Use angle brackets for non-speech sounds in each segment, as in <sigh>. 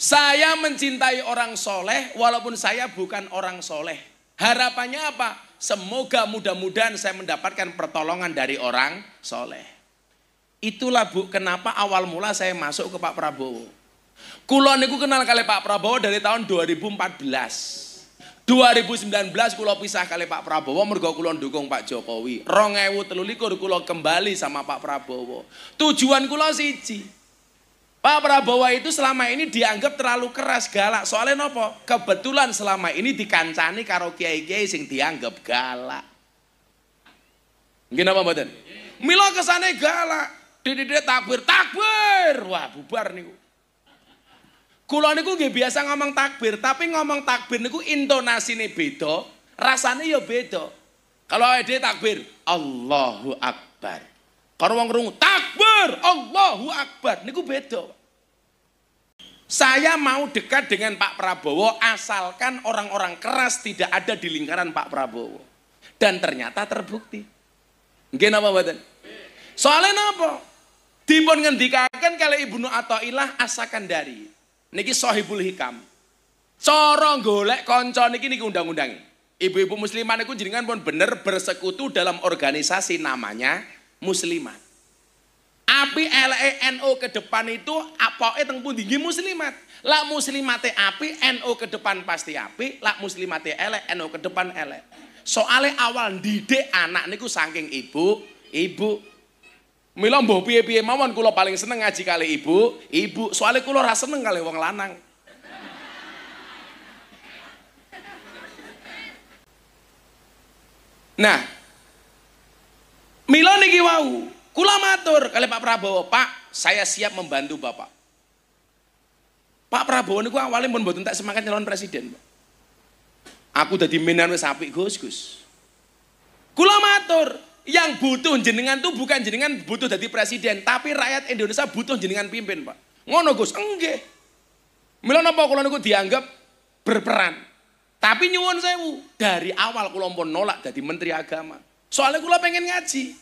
Saya mencintai orang soleh walaupun saya bukan orang soleh. Harapannya apa? Semoga mudah-mudahan saya mendapatkan pertolongan dari orang soleh. Itulah bu, kenapa awal mula saya masuk ke Pak Prabowo. Kulon niku kenal kali Pak Prabowo dari tahun 2014. 2019 kulo pisah kali Pak Prabowo mergo kulo dukung Pak Jokowi. Rongewu telulikur kulo kembali sama Pak Prabowo. Tujuan kulo siji, Pak Prabowo itu selama ini dianggap terlalu keras galak. Soalnya nopo? Kebetulan selama ini dikancani karo kiai-kiai sing dianggap galak. Gimana apa Milo kesana kesane galak. Dede takbir, takbir. Wah, bubar nih. Kulo niku gak biasa ngomong takbir, tapi ngomong takbir niku nih bedo, rasanya ya bedo. Kalau ada takbir, Allahu Akbar. Karo wong rungu, takbir, Allahu Akbar. Niku beda. Saya mau dekat dengan Pak Prabowo asalkan orang-orang keras tidak ada di lingkaran Pak Prabowo. Dan ternyata terbukti. Nggih napa mboten? Soalnya napa? Dipun ngendikaken kali Ibnu Athaillah asalkan dari Niki sohibul Hikam. Cara golek kanca niki niki undang undang Ibu-ibu muslimah niku jenengan pun bener bersekutu dalam organisasi namanya muslimat. Api LENO ke depan itu apa teng pun tinggi muslimat. Lak muslimat api NO ke depan pasti api, lak muslimat elek NO ke depan le, Soale awal didik anak niku saking ibu, ibu. Mila mbok piye-piye mawon kula paling seneng ngaji kali ibu, ibu. Soale kula ora seneng kali wong lanang. Nah, Milo niki wau, kula matur kali Pak Prabowo, Pak, saya siap membantu Bapak. Pak Prabowo niku awalnya pun mboten tak semangat nyalon presiden, Pak. Aku dadi menan wis apik, Gus, Gus. Kula matur, yang butuh jenengan tuh bukan jenengan butuh jadi presiden, tapi rakyat Indonesia butuh jenengan pimpin, Pak. Ngono Gus, enggak. Milo napa kula niku dianggap berperan. Tapi nyuwun sewu, dari awal kula nolak jadi menteri agama. Soalnya kula pengen ngaji.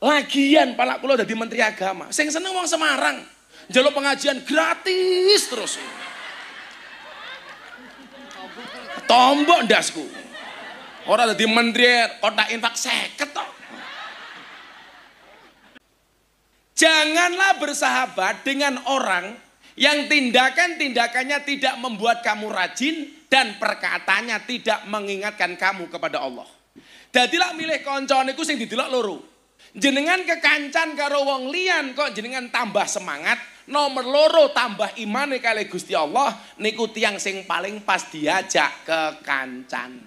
Lagian pala kula jadi menteri agama. Sing seneng wong Semarang. Jalur pengajian gratis terus. Tombok ndasku. Orang jadi menteri kota infak seket toh. Janganlah bersahabat dengan orang yang tindakan-tindakannya tidak membuat kamu rajin dan perkataannya tidak mengingatkan kamu kepada Allah. Jadi lah milih konco niku sing didelok loro. Jenengan kekancan karo wong lian kok jenengan tambah semangat, nomor loro tambah nih kali Gusti Allah niku tiang sing paling pas diajak kekancan.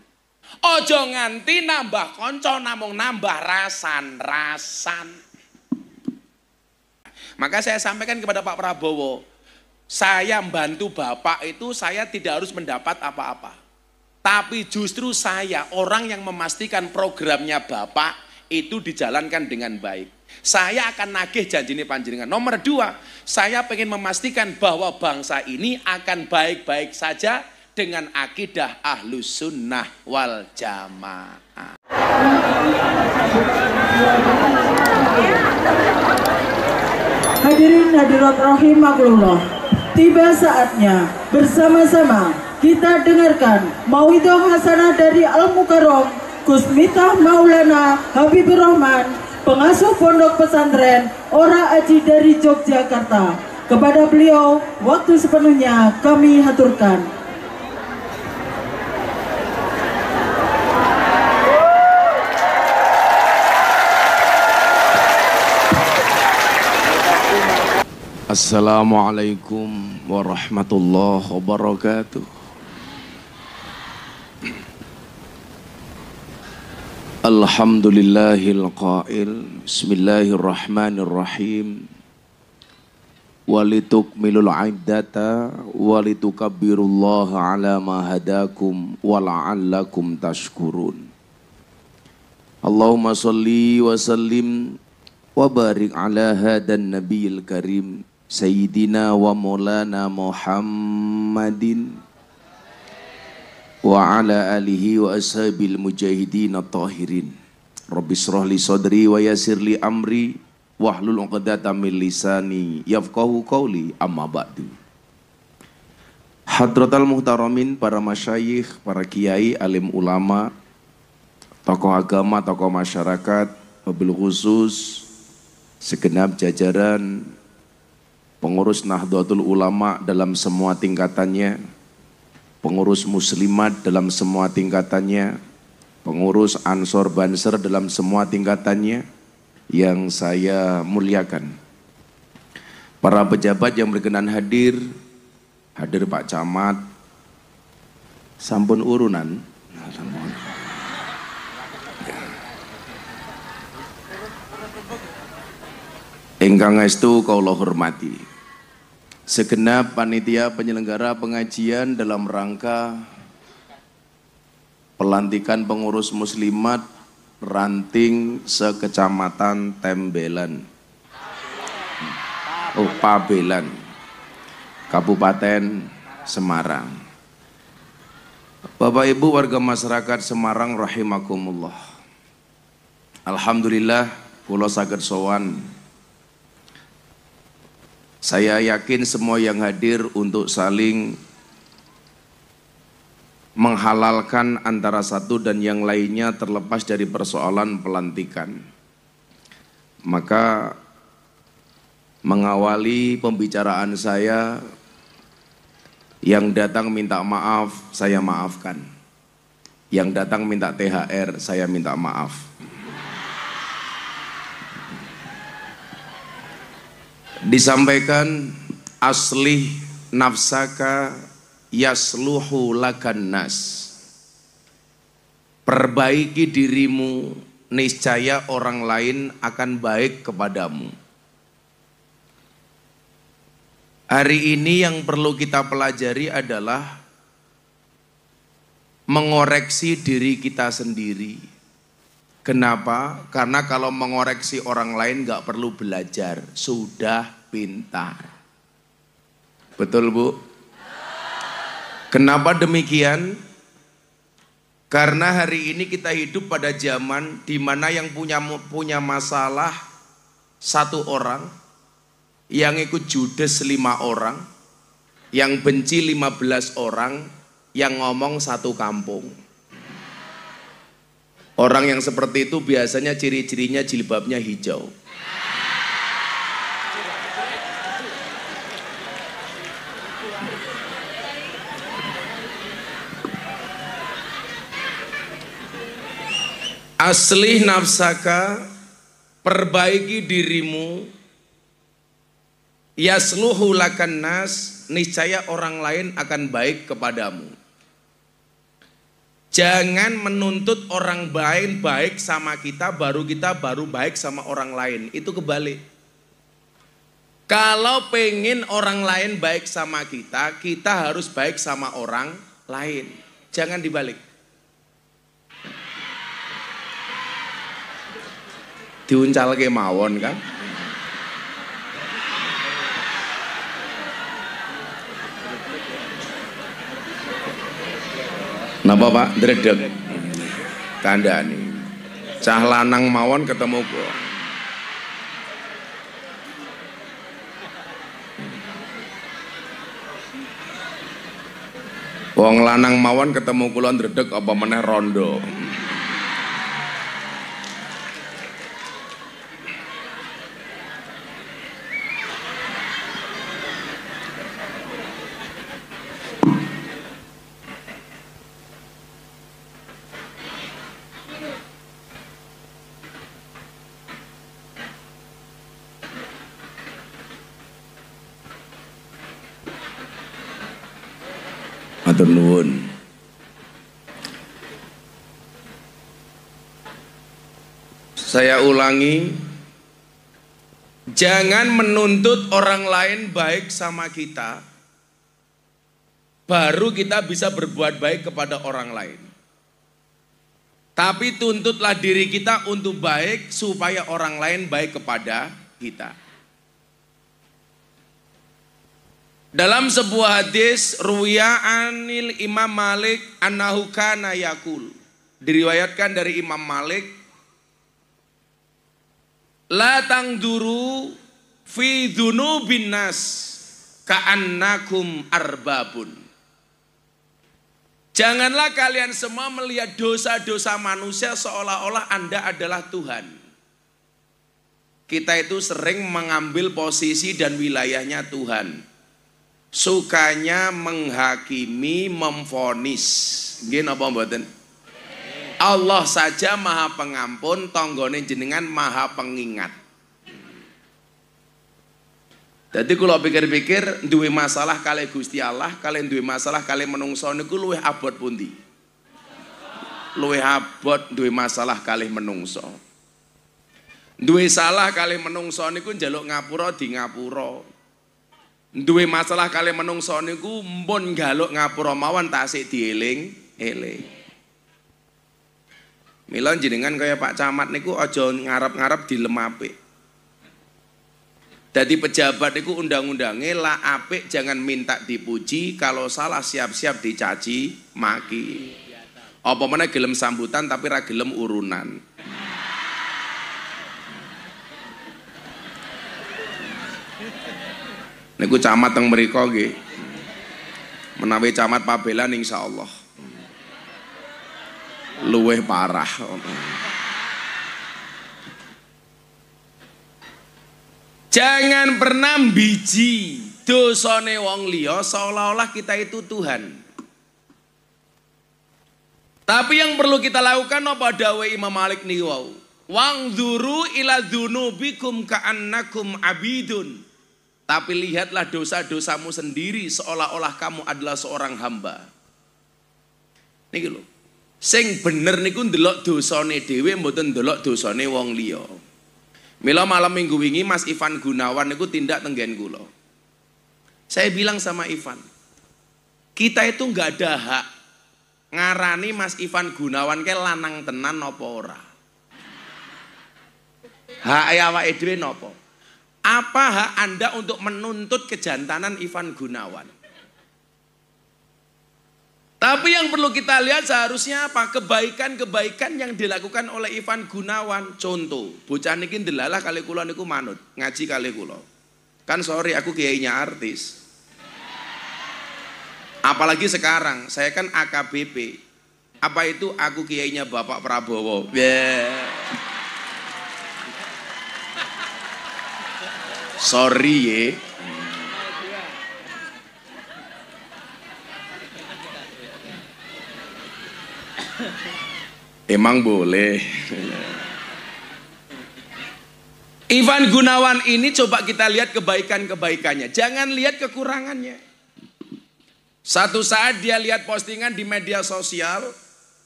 Ojo nganti nambah konco, namung nambah rasan-rasan. Maka saya sampaikan kepada Pak Prabowo, saya membantu Bapak itu saya tidak harus mendapat apa-apa. Tapi justru saya orang yang memastikan programnya Bapak itu dijalankan dengan baik. Saya akan nagih janji ini panjenengan. Nomor dua, saya ingin memastikan bahwa bangsa ini akan baik-baik saja dengan akidah ahlu sunnah wal jamaah. Hadirin hadirat rahimahullah, tiba saatnya bersama-sama kita dengarkan Mauidho Hasanah dari al Mukarrom Gus Mitah Maulana Habibur Rahman pengasuh pondok pesantren Ora Aji dari Yogyakarta kepada beliau waktu sepenuhnya kami haturkan Assalamualaikum warahmatullahi wabarakatuh Alhamdulillahil qail Bismillahirrahmanirrahim Walitukmilul aiddata Walitukabbirullaha ala ma hadakum Wala'allakum tashkurun Allahumma salli wa sallim Wa barik ala hadan nabiyil karim Sayyidina wa maulana Muhammadin wa ala alihi wa ashabil mujahidin at-tahirin. Rabbi israh li sadri wa yassir li amri wahlul 'uqdatam min lisani yafqahu qawli amma ba'du. Hadratal muhtaramin para masyayikh, para kiai, alim ulama, tokoh agama, tokoh masyarakat, mobil khusus, segenap jajaran pengurus Nahdlatul Ulama dalam semua tingkatannya, pengurus muslimat dalam semua tingkatannya, pengurus ansor banser dalam semua tingkatannya yang saya muliakan. Para pejabat yang berkenan hadir, hadir Pak Camat, sampun urunan, Engkang estu kaulah hormati segenap panitia penyelenggara pengajian dalam rangka pelantikan pengurus muslimat ranting sekecamatan Tembelan. Oh, Pabelan. Kabupaten Semarang. Bapak Ibu warga masyarakat Semarang rahimakumullah. Alhamdulillah kula saged sowan saya yakin semua yang hadir untuk saling menghalalkan antara satu dan yang lainnya terlepas dari persoalan pelantikan. Maka mengawali pembicaraan saya yang datang minta maaf, saya maafkan. Yang datang minta THR, saya minta maaf. disampaikan asli nafsaka yasluhu lakan nas perbaiki dirimu niscaya orang lain akan baik kepadamu hari ini yang perlu kita pelajari adalah mengoreksi diri kita sendiri Kenapa? Karena kalau mengoreksi orang lain nggak perlu belajar, sudah pintar. Betul bu? Kenapa demikian? Karena hari ini kita hidup pada zaman di mana yang punya punya masalah satu orang, yang ikut judes lima orang, yang benci lima belas orang, yang ngomong satu kampung. Orang yang seperti itu biasanya ciri-cirinya jilbabnya hijau. Asli nafsaka, perbaiki dirimu, yasluhu lakan nas, niscaya orang lain akan baik kepadamu. Jangan menuntut orang lain baik sama kita, baru kita baru baik sama orang lain. Itu kebalik. Kalau pengen orang lain baik sama kita, kita harus baik sama orang lain. Jangan dibalik. Diuncal ke mawon kan? Napa Pak? Dredeg. Tanda nih. Cah lanang mawon ketemu gua. Wong lanang mawon ketemu kulon dredeg apa meneh rondo. matur nuwun. Saya ulangi, jangan menuntut orang lain baik sama kita, baru kita bisa berbuat baik kepada orang lain. Tapi tuntutlah diri kita untuk baik supaya orang lain baik kepada kita. Dalam sebuah hadis Ru'ya anil Imam Malik annahu kana yakul. Diriwayatkan dari Imam Malik La tangduru fi dzunubin nas ka'annakum arbabun. Janganlah kalian semua melihat dosa-dosa manusia seolah-olah Anda adalah Tuhan. Kita itu sering mengambil posisi dan wilayahnya Tuhan sukanya menghakimi memfonis Gini apa mboten Allah saja maha pengampun tonggone jenengan maha pengingat jadi kalau pikir-pikir duwe masalah kali Gusti Allah, kalian duwe masalah kali menungso niku luwih abot pundi? Luwih abot duwe masalah kali menungso. Dua salah kali menungso niku njaluk ngapura di ngapura duwe masalah kali menungso niku mbon galuk ngapura mawon tasik dieling eling Mila jenengan kaya Pak Camat niku aja ngarep-ngarep di lemape Dadi pejabat niku undang-undangnya la apik jangan minta dipuji, kalau salah siap-siap dicaci maki. Apa mana gelem sambutan tapi ra gelem urunan. niku camat teng mereka nggih. Menawi camat pabelan Allah, Luweh parah. Jangan pernah biji dosone wong liya seolah-olah kita itu Tuhan. Tapi yang perlu kita lakukan apa dawe Imam Malik niku wau. Wangzuru ila dzunubikum ka'annakum abidun. Tapi lihatlah dosa-dosamu sendiri seolah-olah kamu adalah seorang hamba. Niki lho. Sing bener niku ndelok dosane dhewe mboten ndelok dosane wong liya. Mila malam minggu ini Mas Ivan Gunawan niku tindak tenggen gulo. Saya bilang sama Ivan, kita itu nggak ada hak ngarani Mas Ivan Gunawan ke lanang tenan nopo ora. Hak ayawa edwin nopo? Apa hak Anda untuk menuntut kejantanan Ivan Gunawan? Tapi yang perlu kita lihat seharusnya apa? Kebaikan-kebaikan yang dilakukan oleh Ivan Gunawan. Contoh, bocah niki delalah kali kula niku manut, ngaji kali kula. Kan sorry aku kiainya artis. Apalagi sekarang, saya kan AKBP. Apa itu aku kiainya Bapak Prabowo? Yeah. Sorry ye. Emang boleh. Ivan Gunawan ini coba kita lihat kebaikan-kebaikannya. Jangan lihat kekurangannya. Satu saat dia lihat postingan di media sosial,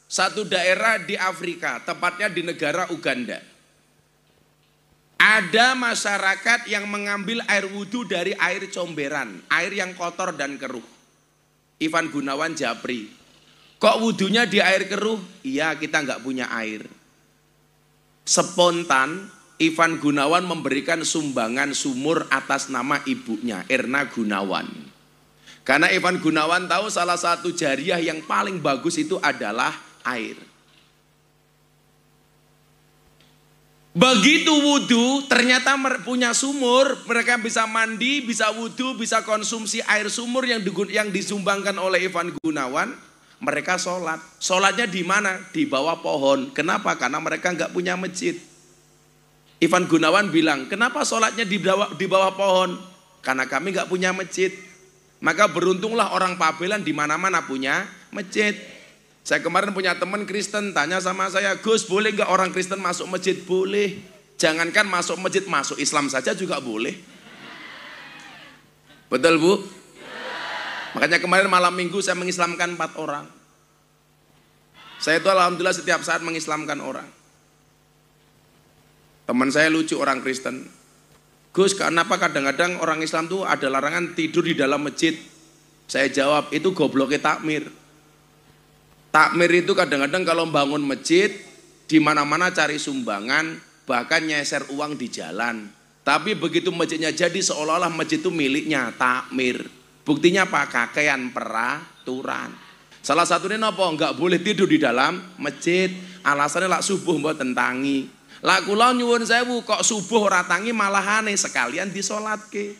satu daerah di Afrika, tepatnya di negara Uganda. Ada masyarakat yang mengambil air wudhu dari air comberan, air yang kotor dan keruh. Ivan Gunawan Japri. Kok wudhunya di air keruh? Iya, kita nggak punya air. Spontan, Ivan Gunawan memberikan sumbangan sumur atas nama ibunya, Erna Gunawan. Karena Ivan Gunawan tahu salah satu jariah yang paling bagus itu adalah air. Begitu wudhu, ternyata punya sumur, mereka bisa mandi, bisa wudhu, bisa konsumsi air sumur yang digun yang disumbangkan oleh Ivan Gunawan. Mereka sholat. Sholatnya di mana? Di bawah pohon. Kenapa? Karena mereka nggak punya masjid. Ivan Gunawan bilang, kenapa sholatnya di bawah, di bawah pohon? Karena kami nggak punya masjid. Maka beruntunglah orang Pabelan di mana-mana punya masjid. Saya kemarin punya teman Kristen tanya sama saya, Gus boleh nggak orang Kristen masuk masjid? Boleh. Jangankan masuk masjid, masuk Islam saja juga boleh. Betul bu? Makanya kemarin malam minggu saya mengislamkan empat orang. Saya itu alhamdulillah setiap saat mengislamkan orang. Teman saya lucu orang Kristen. Gus, kenapa kadang-kadang orang Islam tuh ada larangan tidur di dalam masjid? Saya jawab, itu gobloknya takmir. Takmir itu kadang-kadang kalau bangun masjid, di mana-mana cari sumbangan, bahkan nyeser uang di jalan. Tapi begitu masjidnya jadi seolah-olah masjid itu miliknya, takmir. Buktinya apa? Kakean peraturan. Salah satunya nopo nggak boleh tidur di dalam masjid. Alasannya lak subuh mau tentangi. Lak kula nyuwun sewu kok subuh ratangi tangi nih sekalian ke.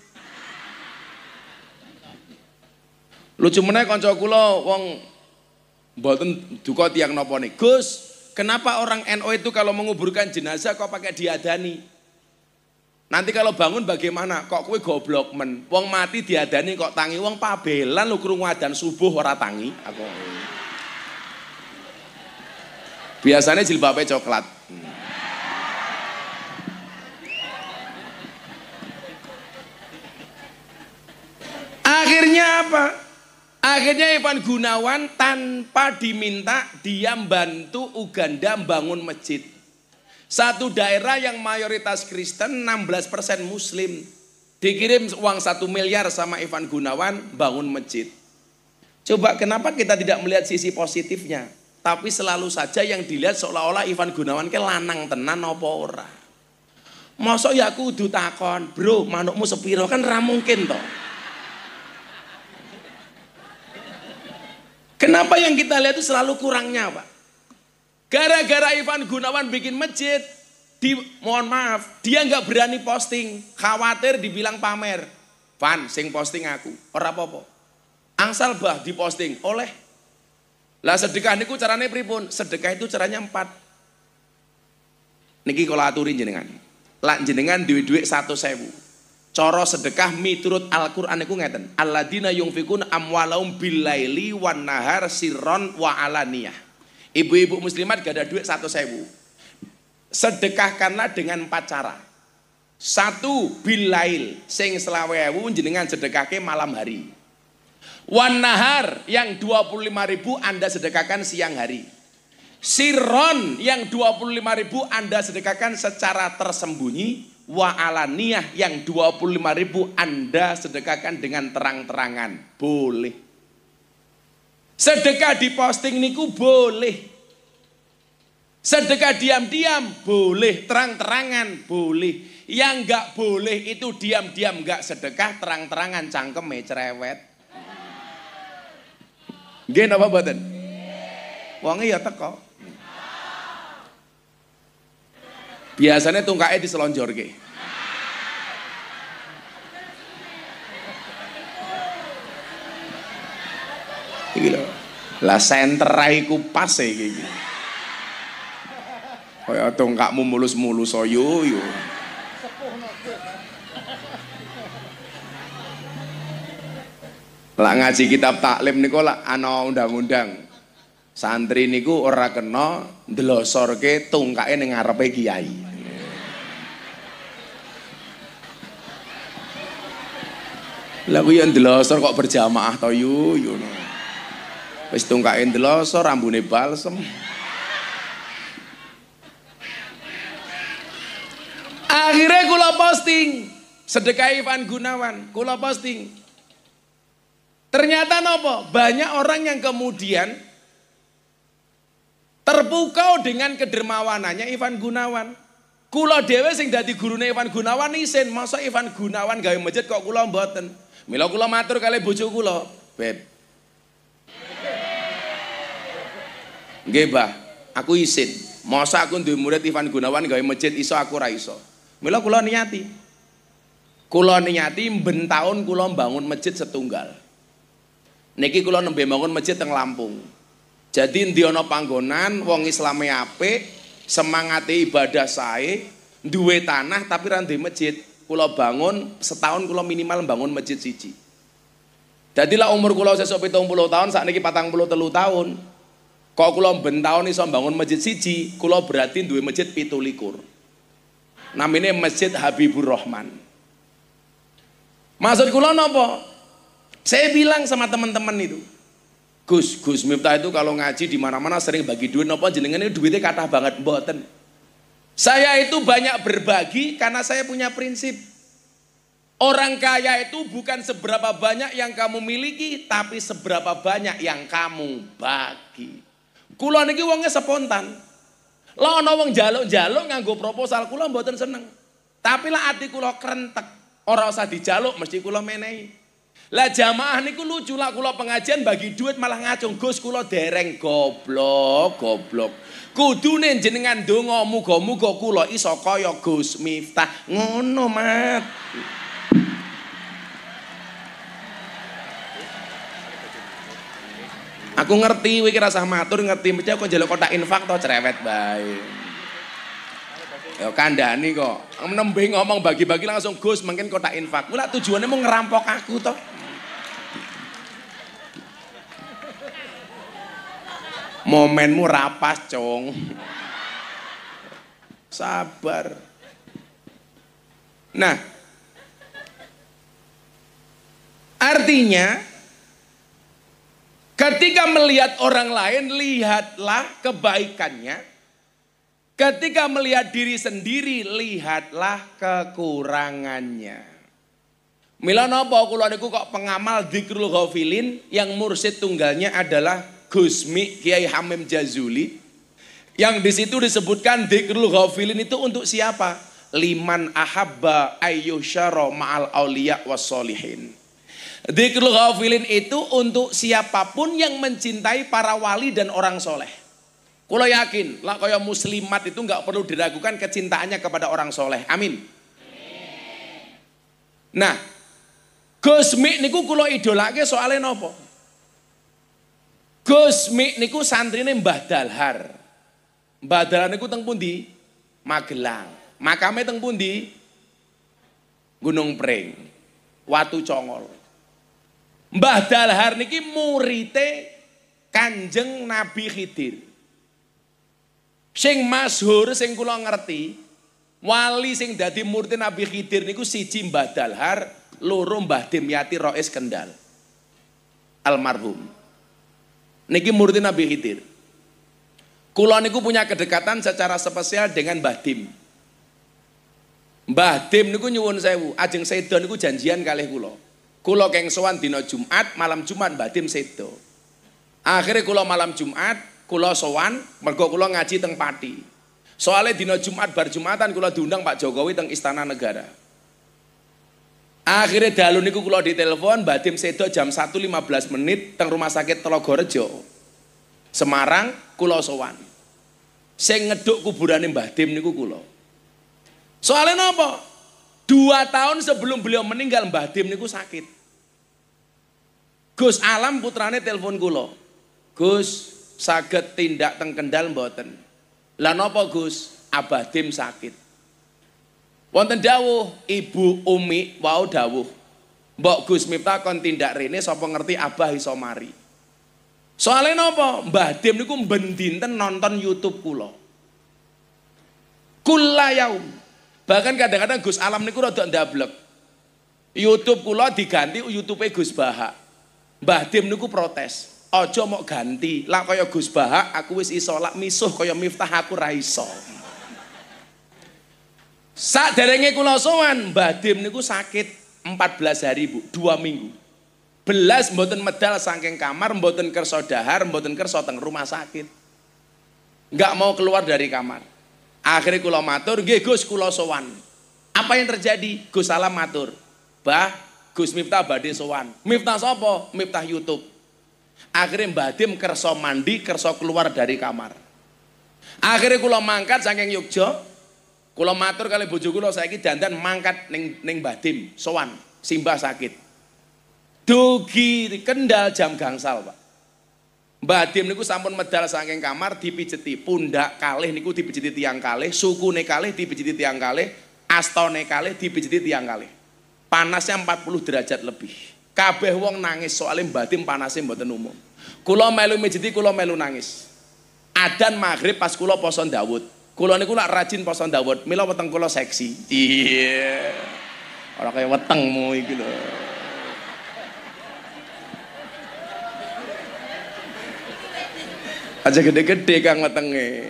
Lucu meneh kanca kula wong Mboten duka tiang nopo nih. Gus, kenapa orang NO itu kalau menguburkan jenazah kok pakai diadani? Nanti kalau bangun bagaimana? Kok kue goblok men? Wong mati diadani kok tangi wong pabelan lu krungu adan subuh ora tangi. Aku. Biasanya jilbabnya coklat. Hmm. Akhirnya apa? Akhirnya Ivan Gunawan tanpa diminta dia bantu Uganda bangun masjid. Satu daerah yang mayoritas Kristen 16% Muslim. Dikirim uang satu miliar sama Ivan Gunawan bangun masjid. Coba kenapa kita tidak melihat sisi positifnya? Tapi selalu saja yang dilihat seolah-olah Ivan Gunawan ke lanang tenan apa ora. Mosok ya aku takon, bro manukmu sepiro kan ramungkin toh. Kenapa yang kita lihat itu selalu kurangnya, Pak? Gara-gara Ivan Gunawan bikin masjid, di, mohon maaf, dia nggak berani posting, khawatir dibilang pamer. Van, sing posting aku, ora apa-apa. Angsal bah diposting oleh. Lah sedekah niku caranya pripun? Sedekah itu caranya empat. Niki kalau aturin jenengan. Lak jenengan duit-duit satu sewu. Coro sedekah miturut Al-Qur'an niku ngeten. Alladzina yunfikun amwalaum bilaili wan nahar sirron wa alaniyah. Ibu-ibu muslimat gak ada duit satu sewu. Sedekahkanlah dengan empat cara. Satu bilail sing selawewu jenengan sedekahke malam hari. Wan nahar yang 25 ribu Anda sedekahkan siang hari. Sirron yang 25 ribu Anda sedekahkan secara tersembunyi wa alaniyah yang 25 ribu Anda sedekahkan dengan terang-terangan. Boleh. Sedekah di posting niku boleh. Sedekah diam-diam boleh, terang-terangan boleh. Yang nggak boleh itu diam-diam nggak sedekah, terang-terangan cangkeme cerewet. Gini apa badan? Wangi ya teko. Biasanya tungkae diselonjorke. ke. Gila. Lah senterai ku pas Oh iki. Kaya tongkakmu mulus-mulus yo yo. Lah ngaji kitab taklim niku lah ana undang-undang. Santri niku ora kena ndlosorke tungkae ning ngarepe kiai. Lah kuwi ndlosor kok berjamaah to yu yu. Wis tungkae ndlosor rambune balsem. Akhirnya kula posting sedekah Ivan Gunawan, kula posting. Ternyata nopo? Banyak orang yang kemudian Terpukau dengan kedermawanannya Ivan Gunawan. Kulo dewe sing dadi gurune Ivan Gunawan isin, masa Ivan Gunawan gawe masjid kok kulo mboten. Mila kulo matur kali bojo kulo, Beb. Nggih, Mbah, aku isin. Masa aku duwe murid Ivan Gunawan gawe masjid iso aku raiso. iso. Mila kula niati. Kula niati ben taun kula mbangun masjid setunggal. Niki kula nembe bangun masjid teng Lampung. Jadi Diono panggonan wong islame ape, semangati ibadah saya, duwe tanah tapi rantai masjid. Kulo bangun setahun kulo minimal bangun masjid siji. Jadi lah umur kula sesuk 70 tahun, saat puluh telu tahun. Kok kulo bentahun ini iso bangun masjid siji, kulo berarti duwe masjid pitulikur. Namine Masjid Habibur Rahman. Maksud kulo nopo? Saya bilang sama teman-teman itu, Gus, Gus Miftah itu kalau ngaji di mana-mana sering bagi duit apa jenengan ini duitnya kata banget mboten. Saya itu banyak berbagi karena saya punya prinsip. Orang kaya itu bukan seberapa banyak yang kamu miliki, tapi seberapa banyak yang kamu bagi. Kulo niki wongnya spontan. lo ana wong jaluk-jaluk nganggo proposal kulo mboten seneng. Tapi lah ati kulo krentek. Ora usah dijaluk mesti kulo menehi. Lah jamaah niku lucu lah kula pengajian bagi duit malah ngacung Gus kula dereng goblok goblok. Kudune jenengan donga muga-muga kula iso kaya Gus Miftah. Ngono mat. Aku ngerti kowe kira matur ngerti mesti kok njaluk kotak infak to cerewet bae. yo kandhani kok. Nembe ngomong bagi-bagi langsung Gus mungkin kotak infak. kula tujuannya mau ngerampok aku toh. momenmu rapas cong sabar nah artinya ketika melihat orang lain lihatlah kebaikannya ketika melihat diri sendiri lihatlah kekurangannya Mila nopo kulo kok pengamal di ghafilin yang mursid tunggalnya adalah Gusmi Kiai Hamim Jazuli yang di situ disebutkan dikrul ghafilin itu untuk siapa? Liman ahabba ayyusyara ma'al auliya wassolihin. Dikrul ghafilin itu untuk siapapun yang mencintai para wali dan orang soleh. Kulo yakin, lah kaya muslimat itu nggak perlu diragukan kecintaannya kepada orang soleh. Amin. Nah, Gusmi niku kulo idolake soalnya nopo? Gus Mik niku santrine Mbah Dalhar. Mbah Dalhar niku teng pundi? Magelang. Makame teng pundi? Gunung Pring. Watu Congol. Mbah Dalhar niki murite Kanjeng Nabi Khidir. Sing masyhur sing kula ngerti, wali sing dadi murid Nabi Khidir niku siji Mbah Dalhar, loro Mbah Dimyati Rois Kendal. Almarhum. Niki murid Nabi Khidir. Kulo niku punya kedekatan secara spesial dengan Mbah Dim. Mbah Dim niku nyuwun sewu, ajeng sedo niku janjian kalih kulo. Kulo kengsoan dino Jumat, malam Jumat Mbah Dim sedo. Akhirnya kulo malam Jumat, kulo sowan, mergo kulo ngaji teng pati. Soalnya dino Jumat bar Jumatan kulo diundang Pak Jokowi teng Istana Negara. Akhirnya dalu niku kula ditelepon Badim Sedo jam 1.15 menit teng rumah sakit Telogorejo, Semarang kula sowan. Sing ngeduk kuburane Mbah Dim niku kula. Soalnya napa? Dua tahun sebelum beliau meninggal Mbah Dim niku sakit. Gus Alam putrane telepon kula. Gus saged tindak teng Kendal mboten. Lah napa Gus? Abah Dim sakit. Wonten dawuh Ibu Umi wau dawuh. Mbok Gus Miftah kon tindak rene sapa ngerti abah iso mari. Soale napa? Mbah Dim niku ben dinten nonton YouTube kula. Kullayaum. Bahkan kadang-kadang Gus Alam niku rada ndablek. YouTube kula diganti YouTube-e Gus Bahak. Mbah Dim niku protes. Ojo mau ganti. Lah kaya Gus Bahak aku wis iso lak misuh kaya Miftah aku ra iso saat derengi kula sowan, Mbah Dim niku sakit 14 hari, Bu, 2 minggu. Belas mboten medal sangking kamar, mboten kerso dahar, mboten kerso teng rumah sakit. Enggak mau keluar dari kamar. Akhirnya kula matur, nggih Gus kula sowan. Apa yang terjadi? Gus Salam matur. Bah, Gus Miftah badhe sowan. Miftah sopo, Miftah YouTube. Akhirnya Mbah Dim kerso mandi, kerso keluar dari kamar. Akhirnya kula mangkat saking Yogyakarta Kula matur kali bojo kula saiki dandan mangkat ning ning Badim, sowan, simbah sakit. Dugi Kendal jam gangsal, Pak. Badim niku sampun medal saking kamar dipijeti, pundak kalih niku dipijeti tiang kalih, sukune kalih dipijeti tiang kalih, astone kalih dipijeti tiang kalih. Panasnya 40 derajat lebih. Kabeh wong nangis soalnya Badim panasnya mboten umum. Kula melu mijeti, kula melu nangis. Adan maghrib pas kula poson Dawud. Kulo niku lak rajin poso Dawud, mila weteng kulo seksi. Iya. Yeah. Ora kaya wetengmu iki lho. Aja gede-gede Kang wetenge.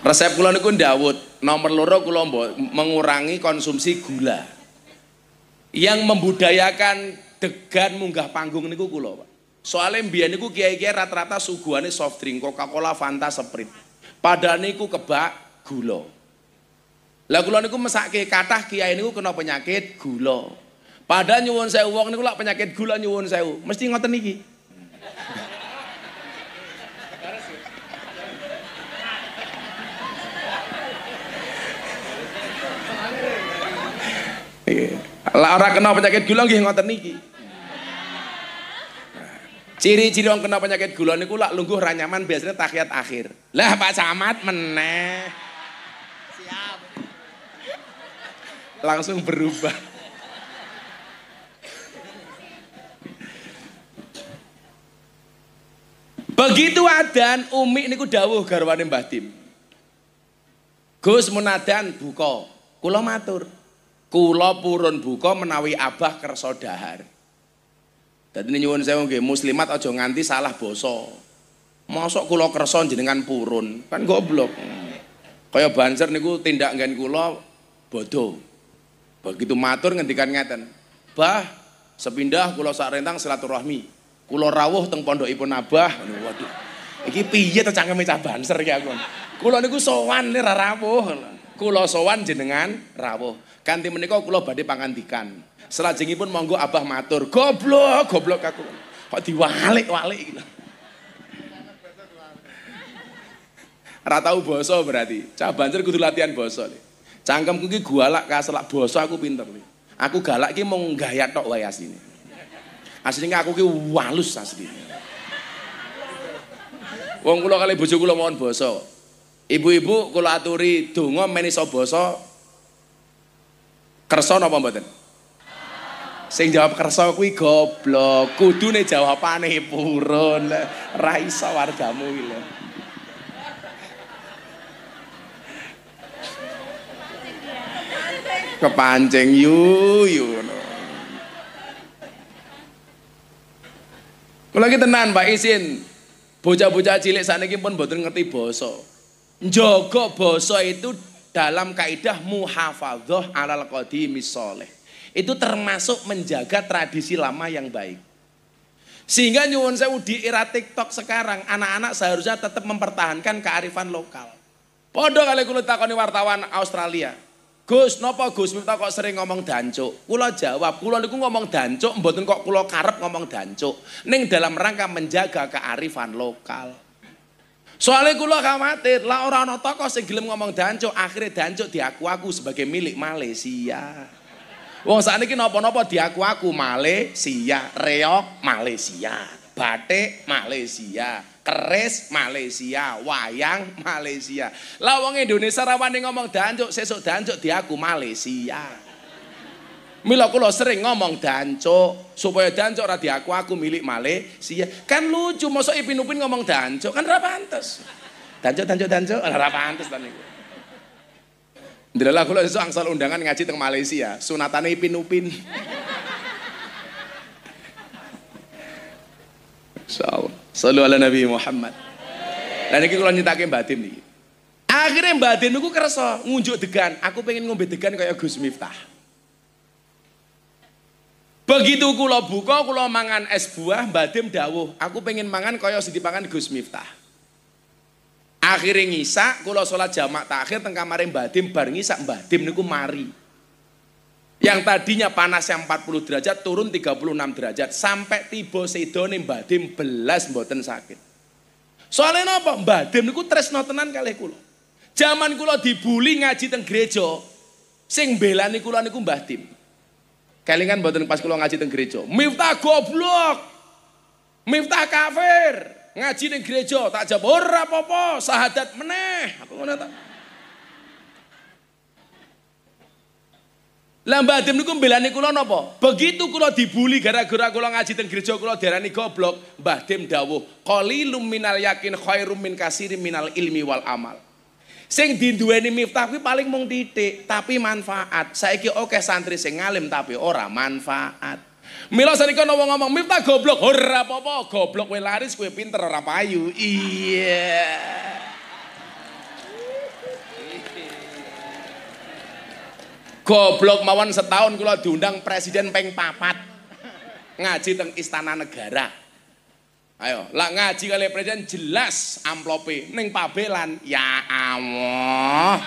Resep kula niku ndawut, nomor loro kula mengurangi konsumsi gula. Yang membudayakan degan munggah panggung niku kula, Pak. Soalnya mbiyen niku kiai-kiai rata-rata suguhane soft drink, Coca-Cola, Fanta, Sprite. Padahal niku kebak gula. Lah kula niku mesake kathah kiai niku kena penyakit gula. Padahal nyuwun saya wong niku lak penyakit gula nyuwun sewu, mesti ngoten iki. Iya. Lah ora kena penyakit gula nggih ngoten niki. Ciri-ciri orang kena penyakit gula ini lak lungguh ranyaman biasanya takiat akhir. Lah Pak Samat meneh. Siap. Langsung berubah. Begitu adan Umi niku dawuh garwane Mbah Tim. Gus munadan buko Kula matur. Kula purun buko menawi Abah kersa dahar. Dadi nyuwun sewu nggih muslimat aja nganti salah basa. Mosok kula kersa jenengan purun, kan goblok. Kaya banser niku tindak nggen kula bodoh. Begitu matur ngendikan ngeten. Bah, sepindah kula sak rentang silaturahmi. Kula rawuh teng pondokipun Abah. Waduh. Iki piye to cangkeme cah banser iki aku. Kula niku sowan ra rawuh. Kula sowan jenengan rawuh. Kanthi menika kula badhe pangandikan. pun monggo Abah matur. Goblok, goblok aku. Kok diwalik-walik Ratau Ora tau basa berarti. Cah banjir kudu latihan basa. Cangkemku iki lak kaselak basa aku pinter. Li. Aku galak iki mau gayat tok wae asline. Asline aku ki walus asline. Wong kula kali bojo kula mohon basa. Ibu-ibu kula aturi donga menisoboso. basa Kerso napa mboten? Sing jawab kerso kuwi goblok. Kudune jawabane purun. Ra iso wargamu iki lho. Kepancing yu yu. Kula iki tenan Pak Isin. Bocah-bocah cilik saniki pun mboten ngerti basa. Njaga basa itu dalam kaidah muhafadzoh alal qadimis soleh. Itu termasuk menjaga tradisi lama yang baik. Sehingga nyuwun saya di era TikTok sekarang, anak-anak seharusnya tetap mempertahankan kearifan lokal. Podo kali kulit takoni wartawan Australia. Gus, nopo Gus minta kok sering ngomong dancuk? Kulo jawab, kulo niku ngomong dancuk, mboten kok kulo karep ngomong dancuk. Ning dalam rangka menjaga kearifan lokal. Soalnya kula khawatir, lah orang ana toko sing gelem ngomong dancuk, akhirnya dancuk diaku-aku sebagai milik Malaysia. Wong sakniki napa nopo diaku-aku Malaysia, reok Malaysia, batik Malaysia, keris Malaysia, wayang Malaysia. Lah wong Indonesia rawani ngomong dancuk, sesuk dancuk diaku Malaysia. Mila kula sering ngomong dancuk supaya dancuk ora diaku aku milik Malaysia. Kan lucu mosok Ipin Upin ngomong dancuk kan ora pantes. Dancuk dancuk dancuk ora pantes ta niku. Ndelalah kula iso angsal undangan ngaji teng Malaysia, sunatane Ipin Upin. Insyaallah. Sallu ala Nabi Muhammad. Lah niki kula nyitake batin niki. Akhirnya batin niku kersa ngunjuk degan, aku pengen ngombe degan kaya Gus Miftah. Begitu kula buka, kula mangan es buah, Badim dawuh, aku pengen mangan kaya sing dipangan Gus Miftah. Akhirnya ngisak, kula sholat jamak takhir teng kamare Badim bar ngisak Badim niku mari. Yang tadinya panasnya 40 derajat turun 36 derajat sampai tiba sedone Badim belas mboten sakit. Soalnya napa? Badim niku tresno tenan kalih kula. Zaman kula dibuli ngaji teng gereja, sing belani kula niku Mbah Dim. Kelingan buatan pas kulo ngaji teng gereja. Miftah goblok. Miftah kafir. Ngaji teng gereja tak jawab ora apa sahadat meneh. Aku ngono ta. Lah Mbak Adim niku mbelani kula napa? Begitu kula dibuli gara-gara kula ngaji teng gereja kula diarani goblok, Mbah Adem dawuh, qalilum minal yakin khairum min kasiri, minal ilmi wal amal. Sing dinduweni miftah kuwi paling mung titik, tapi manfaat. Saiki oke santri sing ngalim tapi ora manfaat. Mila sanika ono ngomong miftah goblok, ora apa-apa, goblok kowe laris kowe pinter ora payu. Iya. Goblok mawon setahun kula diundang presiden peng ngaji teng istana negara. Ayo, lak ngaji kali presiden jelas amplope ning pabelan. Ya Allah.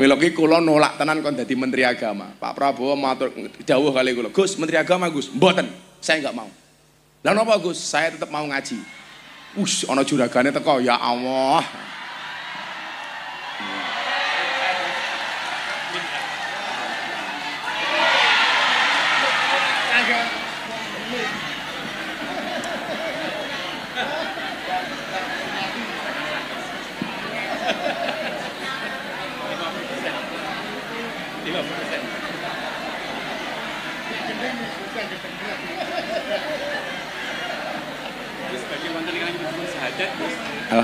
melogi kula nolak tenan kon dadi menteri agama. Pak Prabowo matur dawuh kali kula, "Gus, menteri agama, Gus, mboten. Saya enggak mau." Lah apa Gus? Saya tetap mau ngaji. Us, ana juragane teko, ya Allah.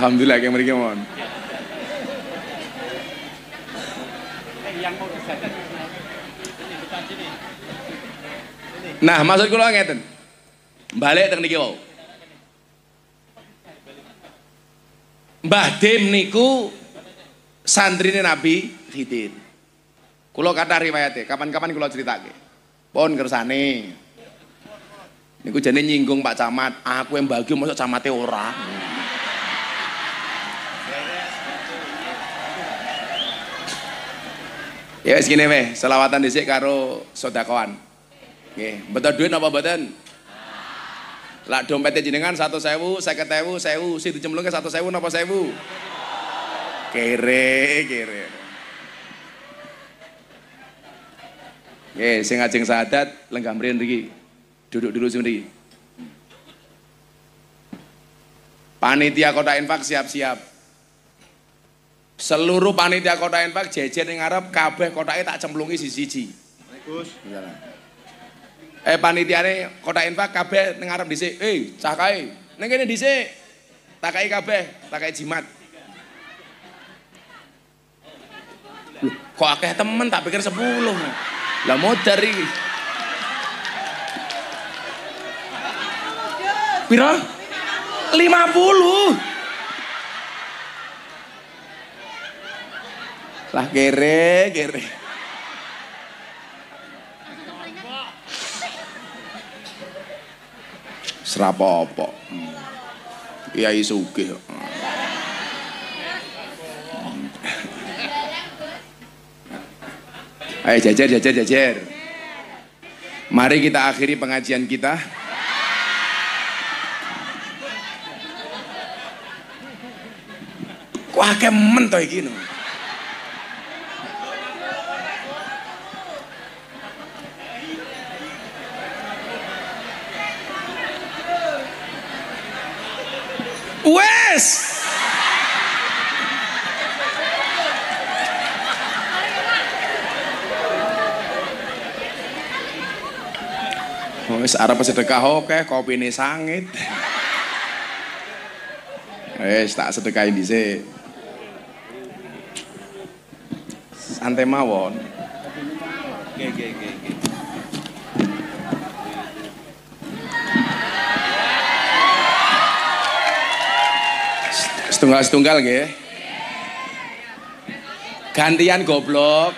Alhamdulillah kayak mereka mohon. Eh, nah, maksud kula ngeten. Balik teng niki wau. Mbah Dim niku santrine Nabi Khidir. Kula kata riwayate, kapan-kapan kula critake. Pun kersane. Niku jane nyinggung Pak Camat, aku yang bagi masuk camate ora. Ya wis ngene weh, selawatan dhisik karo sedakoan. Nggih, betul duit apa mboten? Lah dompetnya jenengan satu sewu, seket ewu, sewu, si dicemplungnya satu sewu, napa sewu? Kere, kere. Oke, sing ajeng sadat lenggah mrien niki. Duduk dulu sing niki. Panitia kota infak siap-siap. Seluruh panitia kota Enpak jejer yang ngarep kabeh ini tak cemplungi si siji eh panitia ini kota Enpak kabeh yang ngarep disi Eh cah kae, ini kene Takai kabeh, takai jimat. kok akeh temen tak pikir sepuluh. Lah dari. iki. lima 50. Lah kere, kere. Serapopo. Ya hmm. isugih. Hmm. Ayo jajar, jajar, jajar. Mari kita akhiri pengajian kita. Wah, kemen to gini Wes. Oh, wes arep sedekah oke, kopine sangit. Wis tak sedekahi dhisik. Santai mawon. Nggih, nggih, Setunggal-setunggal nggih. Gantian goblok.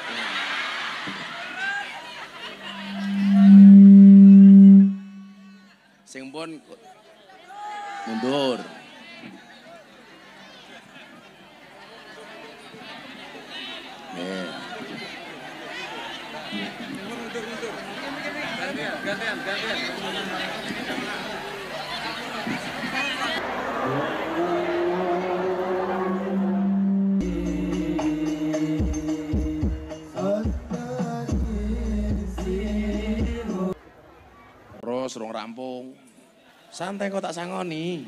Santai kok tak sangoni.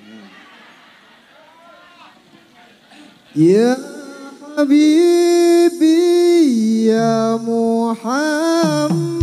Ya Habibi ya Muhammad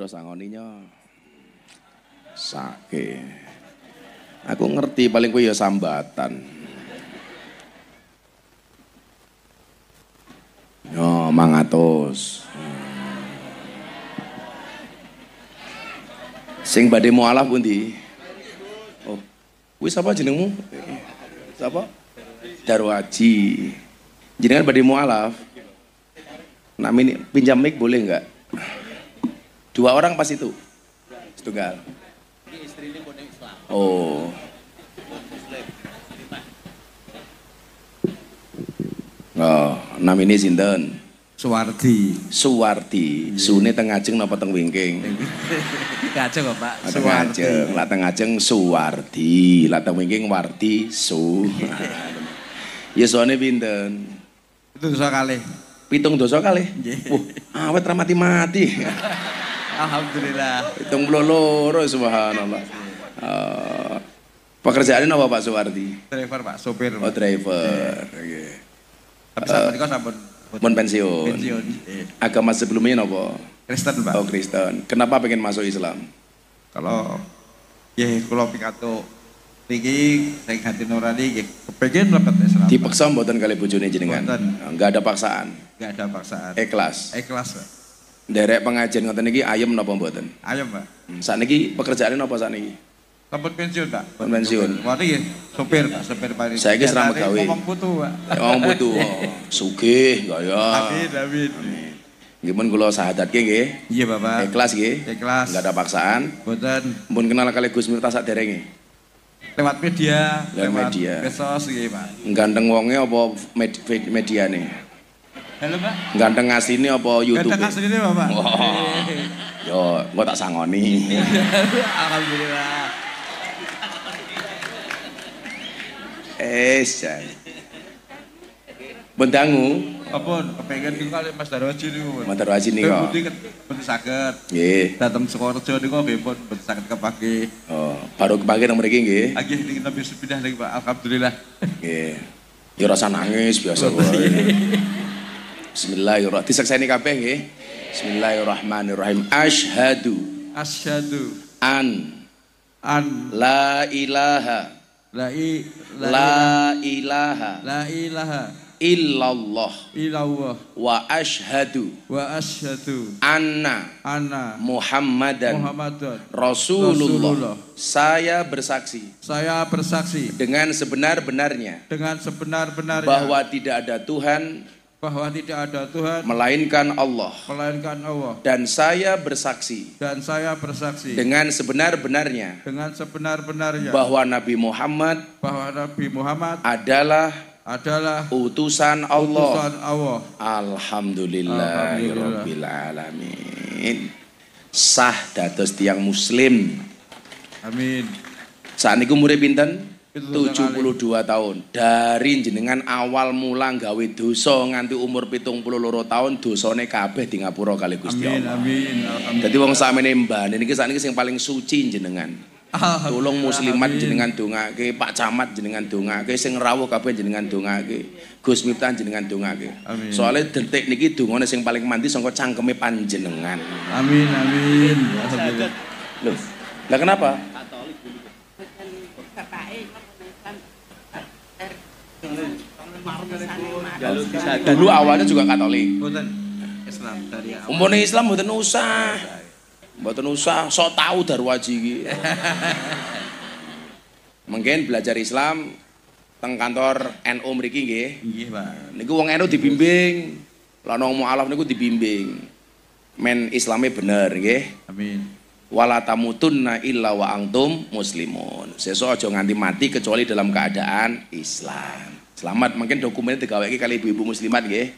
terus angoninya Sake. Aku ngerti paling kuwi ya sambatan. Yo ya, mangatos. Sing badhe mualaf pundi? Oh. Kuwi sapa jenengmu? Sapa? Darwaji. Jenengan badhe mualaf? Nak pinjam mic boleh enggak? Dua orang pas itu? Setunggal. Oh. Oh, nama ini sinten? Suwardi. Suwardi. Iya. Sune teng ajeng napa teng wingking? <laughs> Ajeng kok, Pak. Teng ajeng, lah teng ajeng Suwardi, lah teng wingking Wardi Su. <laughs> Ya sone pinten? Pitung dosa kali Pitung dosa kali Nggih. Wah, awet ra mati-mati. <laughs> Alhamdulillah. Hitung belum loro subhanallah. Uh, eh, pekerjaan apa Pak Suwardi? Driver Pak, sopir. Pak. Oh driver. Yeah. Okay. Tapi uh, eh, sampeyan sampun Mun pensiun. Pensiun. Iya. Agama sebelumnya apa? Kristen Pak. Oh Kristen. Kenapa pengen masuk Islam? Kalau ya kalau pikato tinggi, saya ganti nurani nggih ya, kepengin mlebet Islam. Dipaksa mboten kali bojone jenengan. Enggak ada paksaan. Enggak ada paksaan. Ikhlas. Ikhlas. Pak. Derek pengajian ngoten niki Ayam napa mboten? Ayam Pak. Hmm. niki pekerjaane napa niki? Sampun pensiun, Pak. Sampun pensiun. Wani iya, nggih, sopir, Pak, sopir pari. Saiki ora megawe. Wong putu, Pak. Wong eh, putu. Oh. Sugih kaya. Amin, amin. amin. Nggih mun kula sahadatke nggih. Iya, Bapak. Ikhlas nggih. Ikhlas. Enggak ada paksaan. Mboten. Mun kenal kali Gus saat sak derenge. lewat media lewat, lewat media mesos nggih, pak ganteng wonge apa med, med, mediane Halo, Pak. Ganteng asline apa YouTube? Ganteng asline, Bapak. Oh. Yo, gua tak sangoni. Alhamdulillah. Eh, Bendangu. Apa kepengen niku kali Mas Darwaji niku. Mas Darwaji niku. Pun putih pun saged. Nggih. Dateng Sukorejo niku nggih pun pun saged kepake. Oh, baru kepake nang mriki nggih. Nggih niki tapi sepindah lagi Pak, alhamdulillah. Nggih. Ya rasa nangis biasa wae. Bismillahirrahmanirrahim. Disekseni kabeh nggih. Bismillahirrahmanirrahim. Asyhadu. Asyhadu. An. An. La ilaha. La, i, la, la ilaha. La ilaha. Illallah. Illallah. Wa asyhadu. Wa asyhadu. Anna. Anna. Muhammadan. Muhammadan. Rasulullah. Rasulullah. Saya bersaksi. Saya bersaksi. Dengan sebenar-benarnya. Dengan sebenar-benarnya. Bahwa tidak ada Tuhan bahwa tidak ada Tuhan melainkan Allah melainkan Allah dan saya bersaksi dan saya bersaksi dengan sebenar-benarnya dengan sebenar-benarnya bahwa Nabi Muhammad bahwa Nabi Muhammad adalah adalah utusan Allah utusan Allah alhamdulillahirabbil alamin sah dados tiang muslim amin saat ini murid pinten 72 tahun dari jenengan awal mula gawe dosa nganti umur pitung puluh loro tahun dosane kabeh di ngapura kali Gusti Allah amin, amin, amin. jadi wong sakmene mbah niki sakniki paling suci jenengan tolong muslimat jenengan dongake Pak Camat jenengan dongake sing rawuh kabeh jenengan dongake Gus Miftah jenengan dongake soalnya detik niki dongane sing paling mandi sangka cangkeme panjenengan amin amin, amin. Loh, lah kenapa dulu awalnya juga Katolik. Umumnya Islam mboten usah. Mboten usah sok tahu darwaji Mungkin belajar Islam teng kantor NU mriki nggih. Nggih, Pak. Niku wong NU dibimbing. Lan wong mualaf niku dibimbing. Men Islame bener nggih. Amin. Wala tamutunna illa wa antum muslimun. Sesuk aja nganti mati kecuali dalam keadaan Islam. Selamat mungkin dokumennya lagi kali ibu-ibu muslimat ya,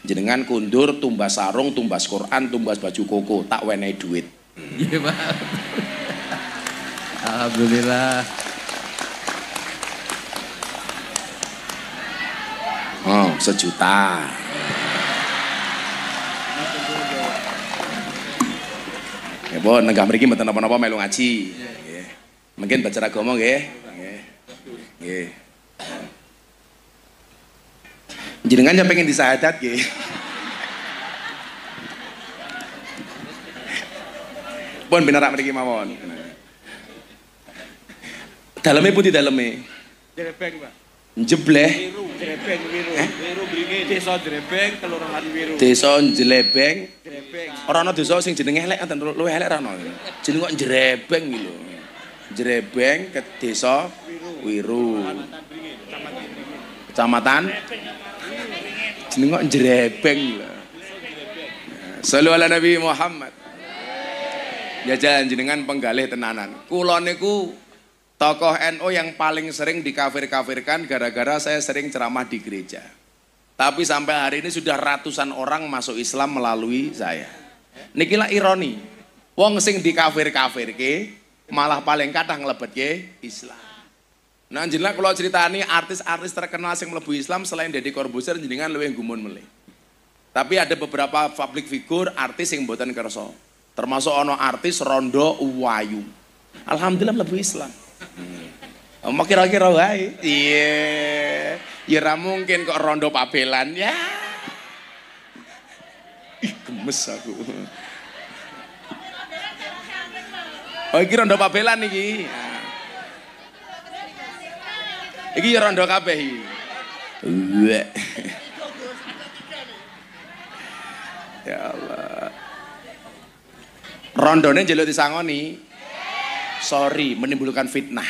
Jenengan kundur tumbas sarung, tumbas Quran, tumbas baju koko, tak wenehi duit. Nggih, iya, Pak. Alhamdulillah. Oh, sejuta. Ya, Bu, negah mriki mboten apa-apa melu ngaji. Mungkin baca agama ya. Nggih. Nggih. Jenengan yang pengen disahadat gitu. Pun benar mriki mawon. Daleme putih daleme. Jerebeng, Pak. Jebleh. Wiru, Jerebeng Wiru. Eh? Wiru mriki desa Jerebeng, kelurahan Wiru. Desa Jelebeng. Jerebeng. Ora ana desa sing jenenge elek ngoten, luwih elek ra ana. Jeneng kok Jerebeng iki lho. Jerebeng ke desa Wiru. Wiru. Kecamatan Kecamatan jenengok jerebeng lah. lho ala Nabi Muhammad ya jalan jenengan penggalih tenanan Kuloniku tokoh NO yang paling sering dikafir-kafirkan gara-gara saya sering ceramah di gereja tapi sampai hari ini sudah ratusan orang masuk Islam melalui saya nikilah ironi wong sing dikafir ke malah paling kadang ke Islam Nah, jenengan kalau cerita ini artis-artis terkenal yang lebih Islam selain Deddy Corbuzier jenengan lebih gumun meli. Tapi ada beberapa publik figur artis yang buatan kerso. Termasuk ono artis Rondo Uwayu. Alhamdulillah lebih Islam. Hmm. Mau kira-kira wae. Iya. Ya mungkin kok Rondo Pabelan ya. Ih, gemes aku. Oh, iki Rondo Pabelan iki. Ya. Iki ya rondo kabeh iki. ya Allah. Rondone njeluk disangoni. Sorry, menimbulkan fitnah.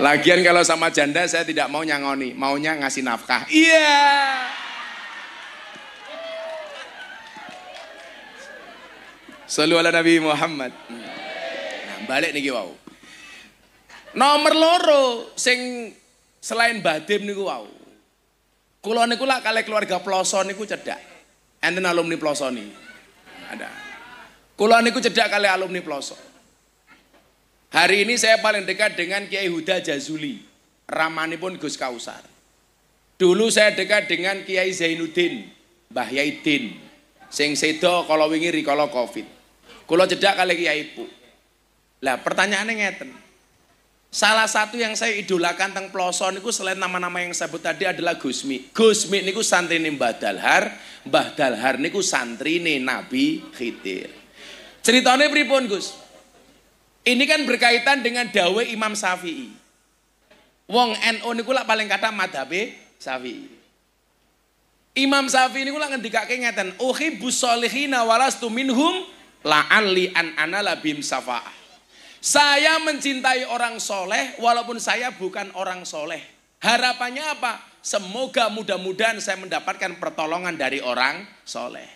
Lagian kalau sama janda saya tidak mau nyangoni, maunya ngasih nafkah. Iya. Yeah. Selalu ala Nabi Muhammad. Nah, balik nih wau. Nomor loro sing selain Badim niku wau. Kula niku lak kalih keluarga Ploso niku cedak. Enten alumni Ploso ni. Ada. Kula niku cedak kalih alumni Ploso. Hari ini saya paling dekat dengan Kiai Huda Jazuli. Ramanipun Gus Kausar. Dulu saya dekat dengan Kiai Zainuddin, Mbah Yaidin. Sing sedo kalau wingi rikala Covid. Kula cedak kalih Kiai Ibu. Lah pertanyaannya ngeten. Salah satu yang saya idolakan tentang peloson itu selain nama-nama yang saya sebut tadi adalah Gusmi. Gusmi ini santri nih Mbah Dalhar, Mbah Dalhar santri nih Nabi Khidir. Ceritanya pripun Gus? Ini kan berkaitan dengan dawe Imam Syafi'i. Wong NU niku lah paling kata madhabe Syafi'i. Imam Syafi'i ku lah ngendikake ngeten, "Uhibbus solihina walastu minhum la'alli an anala bim saya mencintai orang soleh walaupun saya bukan orang soleh. Harapannya apa? Semoga mudah-mudahan saya mendapatkan pertolongan dari orang soleh.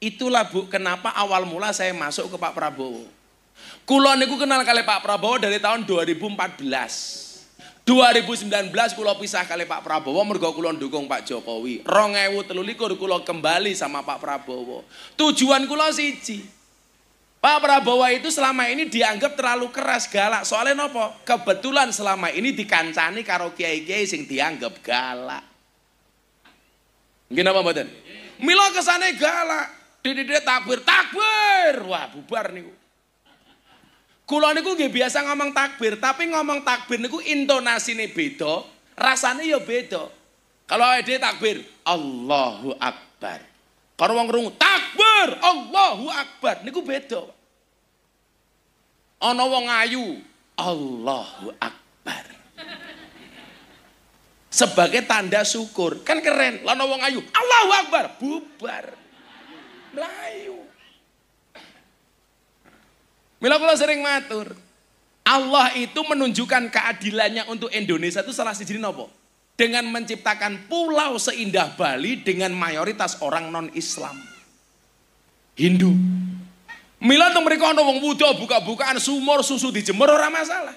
Itulah bu, kenapa awal mula saya masuk ke Pak Prabowo. Kulon itu kenal kali Pak Prabowo dari tahun 2014. 2019 kulo pisah kali Pak Prabowo mergo kulo dukung Pak Jokowi. Rongewu telulikur kulo kembali sama Pak Prabowo. Tujuan kulo siji, Pak Prabowo itu selama ini dianggap terlalu keras galak. Soalnya nopo? Kebetulan selama ini dikancani karo kiai-kiai sing dianggap galak. Gimana apa Milo Milo kesana galak. Dede takbir, takbir. Wah, bubar nih. Kuloniku niku gak biasa ngomong takbir, tapi ngomong takbir niku nih bedo, rasanya ya bedo. Kalau dia takbir, Allahu Akbar. Karo wong rungu takbir Akbar, Allahu Akbar. Niku beda. Ana wong ayu, Allahu Akbar. Sebagai tanda syukur. Kan keren, lan wong ayu, Allahu Akbar, bubar. Melayu. Mila kula sering matur, Allah itu menunjukkan keadilannya untuk Indonesia itu salah siji nopo? Dengan menciptakan pulau seindah Bali dengan mayoritas orang non-Islam. Hindu. Mila teng mereka ana wong buka-bukaan sumur susu dijemur ora masalah.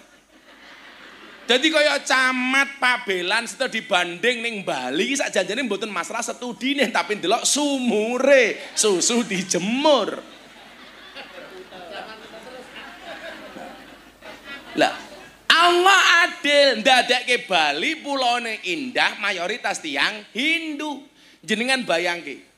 Jadi kaya camat pabelan setelah dibanding ning Bali saat janjane mboten masalah nih, tapi ndelok sumure susu dijemur. Lah Allah adil ke Bali pulau ini indah mayoritas tiang Hindu. Jenengan bayangki.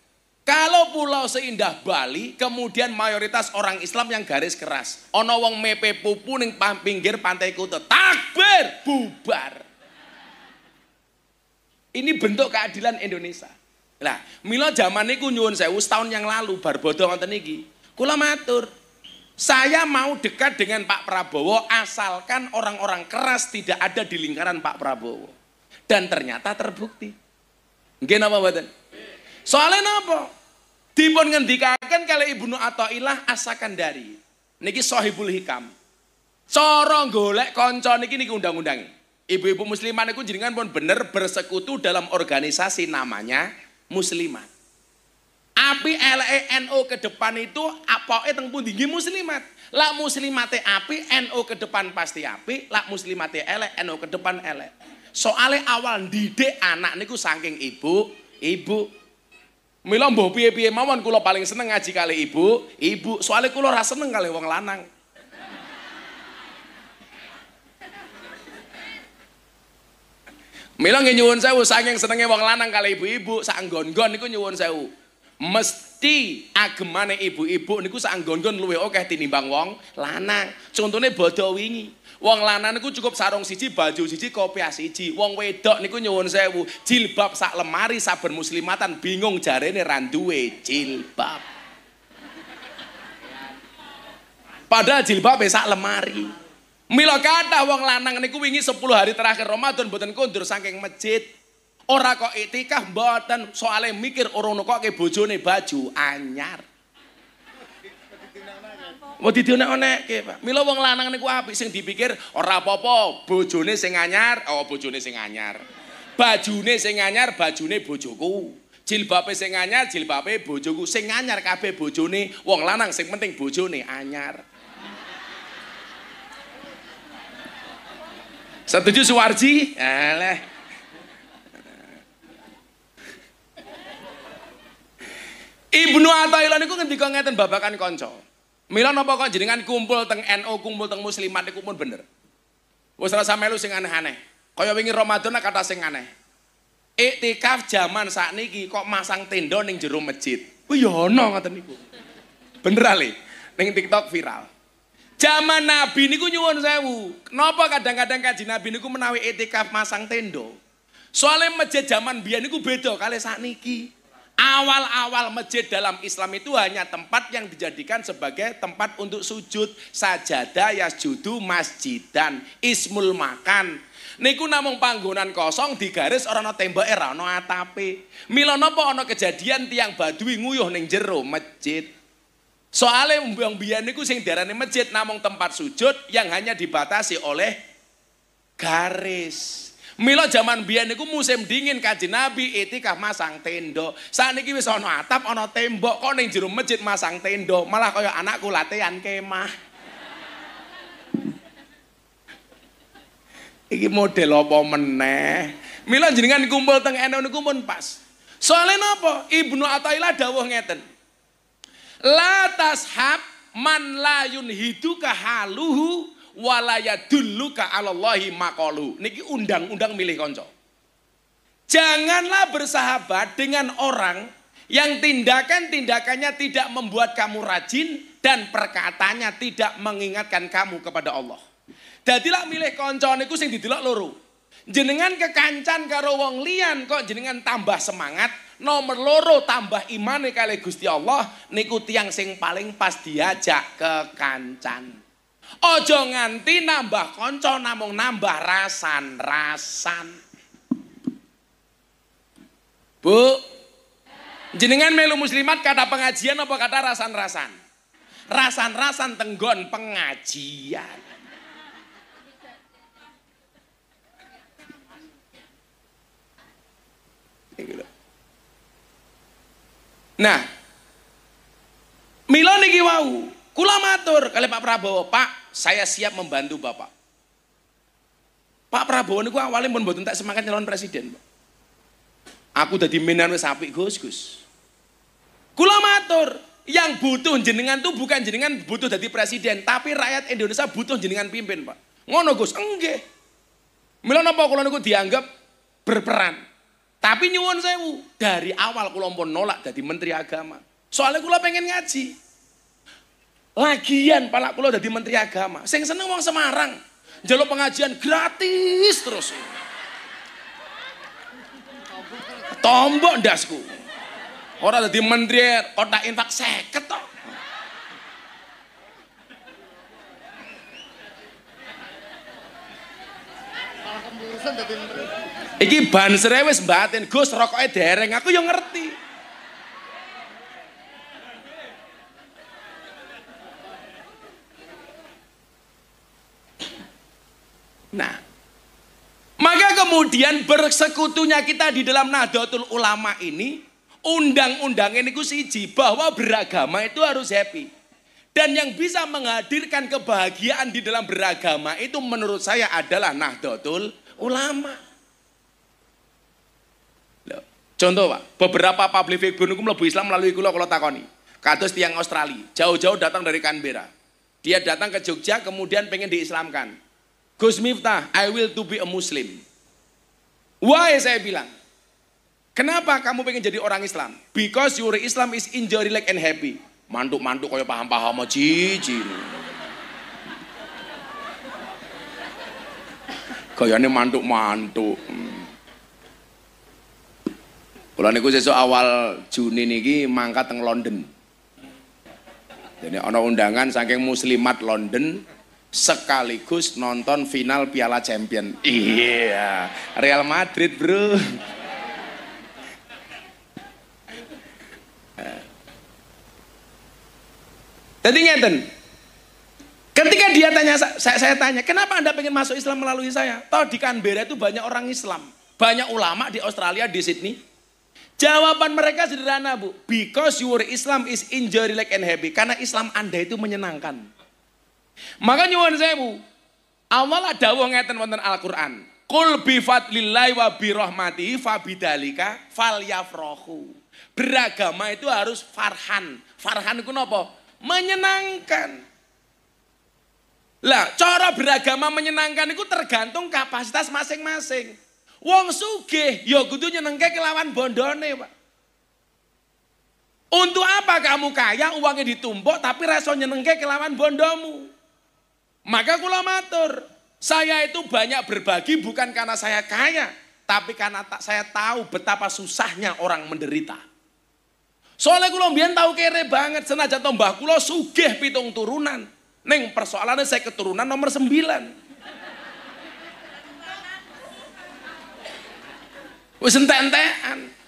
Kalau pulau seindah Bali, kemudian mayoritas orang Islam yang garis keras. Ono wong mepe pupu ning pinggir pantai kuto, Takbir, bubar. Ini bentuk keadilan Indonesia. Nah, milo zaman niku nyuwun sewu setahun yang lalu bar bodo ngoten iki. Kula matur, saya mau dekat dengan Pak Prabowo asalkan orang-orang keras tidak ada di lingkaran Pak Prabowo. Dan ternyata terbukti. Nggih napa Soalnya napa? Dipun ngendikaken kalau Ibnu Athaillah dari Niki sohibul Hikam. Cara golek kanca niki niki undang undang Ibu-ibu musliman niku jenengan pun bener bersekutu dalam organisasi namanya muslimat. Api LENO ke depan itu itu teng pundi nggih muslimat. Lak muslimate api, NO ke depan pasti api, lak muslimate elek, NO ke depan elek. Soale awal didik anak niku saking ibu, ibu Mila mbah piye-piye mawon kula paling seneng ngaji kali ibu, ibu soalnya kula ora seneng kali wong lanang. Mila nggih nyuwun sewu saking senenge wong lanang kali ibu-ibu sak nggon-nggon niku nyuwun sewu. Mesti agemane ibu-ibu niku sak nggon-nggon luwih akeh tinimbang wong lanang. Contone bodo wingi. Wong lanang niku cukup sarung siji, baju siji, kopiah siji. Wong wedok niku nyuwun sewu, jilbab sak lemari saben muslimatan bingung jarene ra duwe jilbab. Padahal jilbab sak lemari. Mila kata wong lanang niku wingi 10 hari terakhir Ramadan mboten kondur saking masjid. Ora kok itikah mboten soalnya mikir urung nekoke bojone baju anyar. Mau dunia onek, Pak. Milo wong lanang niku api, sing dipikir ora apa-apa, bojone sing anyar, oh bojone sing anyar. Bajune sing anyar, bajune bojoku. Jilbabe sing anyar, jilbabe bojoku. Sing anyar kabeh bojone wong lanang, sing penting bojone anyar. Setuju Suwarji? Aleh. Ibnu Athaillah niku ngendika ngeten babakan kanca. Mila kau kok jenengan kumpul teng NU, kumpul teng muslimat iku pun bener. Wis rasa melu sing aneh-aneh. Kaya wingi Ramadan kata sing aneh. Iktikaf zaman sakniki kok masang tenda ning jero masjid. Ku yo, ya ana ngoten niku. Bener ale. Ning TikTok viral. Zaman Nabi niku nyuwun sewu. Kenapa kadang-kadang kaji Nabi niku menawi iktikaf masang tenda? Soalnya masjid zaman biyen niku beda kali sakniki. Awal-awal masjid dalam Islam itu hanya tempat yang dijadikan sebagai tempat untuk sujud. Sajadah, masjid dan ismul makan. Niku namung panggonan kosong di garis orang no tembok era, no atape. Milo nopo ono kejadian tiang badui nguyuh neng jero masjid. Soalnya yang biar niku sing diarani masjid namung tempat sujud yang hanya dibatasi oleh garis. Mila zaman biyen niku musim dingin kaji Nabi itikaf masang tenda. Saniki wis ana atap, ana tembok, kok ning jero masjid masang tenda, malah kaya anakku latihan kemah. Iki model apa meneh? Mila jenengan kumpul teng ene niku pun pas. Soale napa? Ibnu Athaillah dawuh ngeten. La tashab man la yunhiduka haluhu walaya dulu ke Allahi makolu. Niki undang-undang milih konco. Janganlah bersahabat dengan orang yang tindakan-tindakannya tidak membuat kamu rajin dan perkataannya tidak mengingatkan kamu kepada Allah. lah milih konco niku sing didelok loro. Jenengan kekancan karo wong lian kok jenengan tambah semangat, nomor loro tambah iman kali Gusti Allah niku tiang sing paling pas diajak kekancan. Ojo nganti nambah konco namung nambah rasan-rasan. Bu, jenengan melu muslimat kata pengajian apa kata rasan-rasan? Rasan-rasan tenggon pengajian. Nah, Milo niki wau. Kula matur kali Pak Prabowo, Pak, saya siap membantu Bapak. Pak Prabowo niku awalnya pun mboten tak semangat nyalon presiden, Pak. Aku dadi menan wis apik, Gus, Gus. Kula matur, yang butuh jenengan tuh bukan jenengan butuh jadi presiden, tapi rakyat Indonesia butuh jenengan pimpin, Pak. Ngono, Gus. Enggih. Mila napa kula niku dianggap berperan. Tapi nyuwun sewu, dari awal kula pun nolak jadi menteri agama. Soalnya kula pengen ngaji. Lagian palak kula dadi menteri agama. Sing seneng wong Semarang. jalur pengajian gratis terus. Tombok ndasku. Ora dadi menteri kota infak seket tok. Iki ban serewis batin, Gus rokoknya dereng, aku yang ngerti. Nah, maka kemudian bersekutunya kita di dalam Nahdlatul Ulama ini, undang-undang ini ku siji bahwa beragama itu harus happy. Dan yang bisa menghadirkan kebahagiaan di dalam beragama itu menurut saya adalah Nahdlatul Ulama. contoh Pak, beberapa public figure hukum lebih Islam melalui kula kalau takoni. Kados tiang Australia, jauh-jauh datang dari Canberra. Dia datang ke Jogja kemudian pengen diislamkan Gus Miftah, I will to be a Muslim. Why saya bilang? Kenapa kamu pengen jadi orang Islam? Because your Islam is enjoy, relax, and happy. Manduk-manduk, kayak paham-paham aja. Kayaknya manduk-manduk. Kalau niku sesuk awal Juni niki mangkat teng London. Jadi ono undangan saking muslimat London, sekaligus nonton final Piala Champion. Iya, Real Madrid, Bro. Jadi ngeten. Ketika dia tanya saya, saya tanya, "Kenapa Anda pengen masuk Islam melalui saya?" Tahu di Canberra itu banyak orang Islam, banyak ulama di Australia, di Sydney. Jawaban mereka sederhana, Bu. Because your Islam is injury like and happy. Karena Islam Anda itu menyenangkan. Maka nyuwun sewu, ada wong ngeten wonten Al-Qur'an. Kul bi fadlillahi wa bi rahmatihi fabidalika falyafrahu. Beragama itu harus farhan. Farhan itu apa? Menyenangkan. Lah, cara beragama menyenangkan itu tergantung kapasitas masing-masing. Wong sugih ya kudu nyenengke kelawan bondone, Pak. Untuk apa kamu kaya uangnya ditumpuk tapi rasa nyenengke kelawan bondomu? Maka kula matur, saya itu banyak berbagi bukan karena saya kaya, tapi karena tak saya tahu betapa susahnya orang menderita. Soalnya kula mbiyen tahu kere banget senajan mbah kula sugih pitung turunan. Neng persoalannya saya keturunan nomor sembilan. Wis entek-entekan.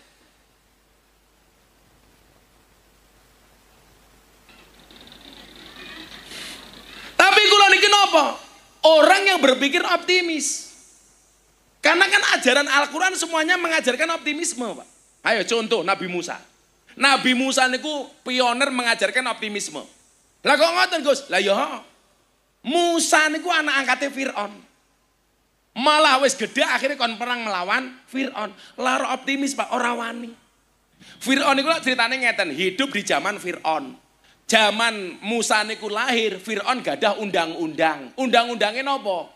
Tapi kula niki napa? Orang yang berpikir optimis. Karena kan ajaran Al-Qur'an semuanya mengajarkan optimisme, Pak. Ayo contoh Nabi Musa. Nabi Musa niku pioner mengajarkan optimisme. Lah kok ngoten, Gus? Lah ya. Musa niku anak angkatnya Firaun. Malah wis gede akhirnya kon perang melawan Firaun. Lara optimis Pak, ora wani. Firaun niku ceritanya ngeten, hidup di zaman Firaun. Zaman Musa niku lahir, Fir'aun gadah undang-undang. Undang-undangnya nopo?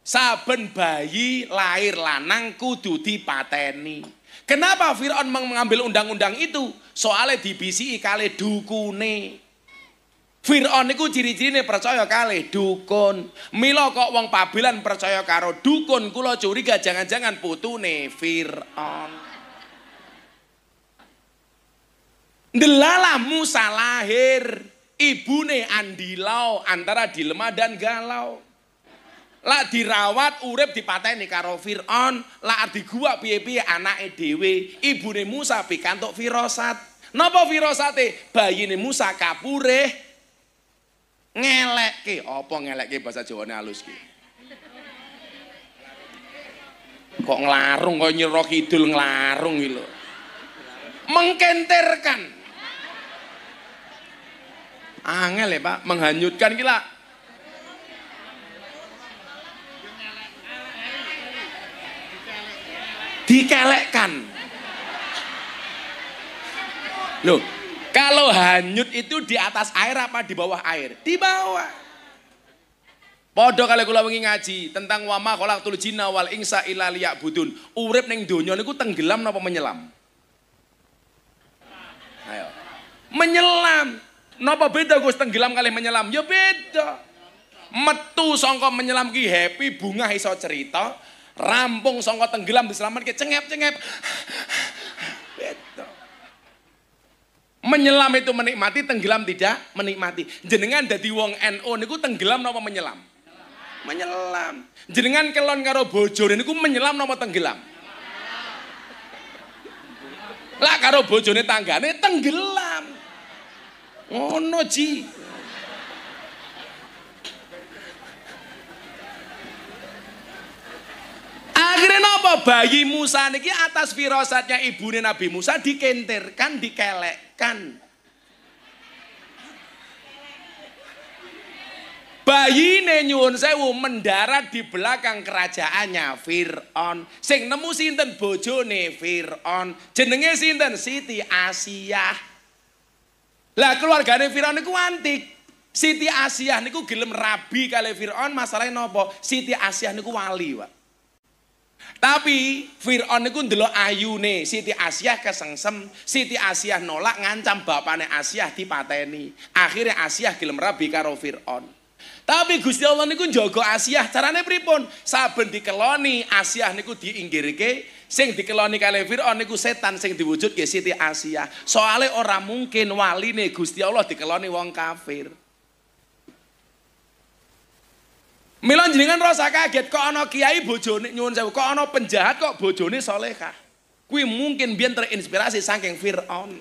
Saben bayi lahir lanang kudu dipateni. Kenapa Fir'aun mengambil undang-undang itu? Soalnya dibisi kali dukune. Fir'aun niku ciri-cirine percaya kali dukun. Milo kok wong pabilan percaya karo dukun, kula curiga jangan-jangan putune Fir'aun. Delalah Musa lahir. Ibune andilau antara dilema dan galau. lah dirawat urip dipateni karo Fir'aun, lah di gua piye-piye anake dhewe, ibune Musa pikantuk firasat. Napa firasate? Bayine Musa kapureh ngelekke. Apa ngelekke bahasa Jawane halus ki? Kok nglarung kok nyerok kidul nglarung iki lho. Angel ya Pak, menghanyutkan gila. Dikelekkan. Loh, kalau hanyut itu di atas air apa di bawah air? Di bawah. Podo kalau kula wingi ngaji tentang wama khalaqtul jinna wal insa illa liya'budun. Urip ning donya niku tenggelam napa menyelam? Napa beda Gus tenggelam kali menyelam? Ya beda. Metu songko menyelam ki happy, bunga iso cerita. Rampung songko tenggelam diselamat ki cengep-cengep. beda. Menyelam itu menikmati, tenggelam tidak menikmati. Jenengan dadi wong NO niku tenggelam napa menyelam? Menyelam. Jenengan kelon karo bojo niku menyelam napa tenggelam? Lah karo bojone tanggane tenggelam. Ngono Ji. Akhirnya apa bayi Musa niki atas firasatnya ibu Nabi Musa dikentirkan, dikelekkan. Bayi nenyun sewu mendarat di belakang kerajaannya Fir'on Sing nemu sinten bojone Fir'on Jenenge sinten Siti Asiyah. Lah keluargane Firaun niku antik. Siti Asiyah niku gelem rabi kali Firaun masalahnya nopo? Siti Asiyah niku wali, Pak. Tapi Firaun niku ayu nih, Siti Asia kesengsem, Siti Asia nolak ngancam bapane di dipateni. Akhirnya Asia gelem rabi karo Firaun. Tapi Gusti Allah niku njaga Asia. carane pripun? Saben dikeloni Asiyah niku diinggirke Sing dikeloni kali Fir'aun niku setan sing diwujud ke Siti Asia. Soale orang mungkin wali nih Gusti Allah dikeloni wong kafir. Mila jenengan rasa kaget kok ana kiai bojone nyuwun sewu, kok ana penjahat kok bojone salehah. Kuwi mungkin biyen terinspirasi saking Firaun.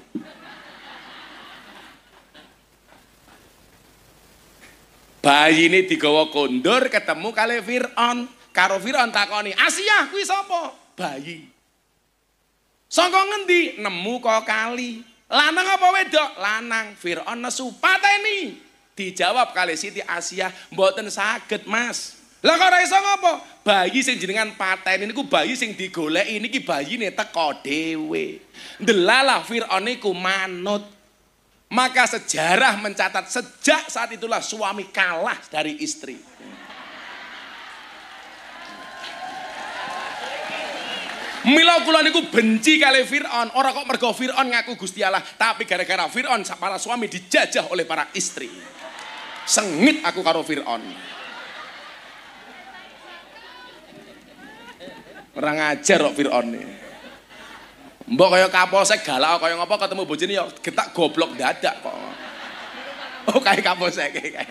Bayi ini digawa kondur ketemu kali Fir'aun. Karo Fir'aun takoni, Asia kuwi sapa? bayi. Sangka ngendi? Nemu kok kali. Lanang apa wedok? Lanang. Fir'aun nesu pateni. Dijawab kali Siti Asia, mboten saged, Mas. Lah kok ora iso ngopo? Bayi sing jenengan pateni niku bayi sing digoleki niki bayine teko dhewe. Ndelalah Fir'aun niku manut. Maka sejarah mencatat sejak saat itulah suami kalah dari istri. Mila kula niku benci kali Fir'aun. Orang kok mergo Fir'aun ngaku Gusti Allah, tapi gara-gara Fir'aun para suami dijajah oleh para istri. Sengit aku karo Fir'aun. Orang ngajar kok Fir'aun nih. Mbok kaya kapolsek galau kaya ngapa ketemu bojone ya getak goblok dadak kok. Oh kayak kapolsek kaya.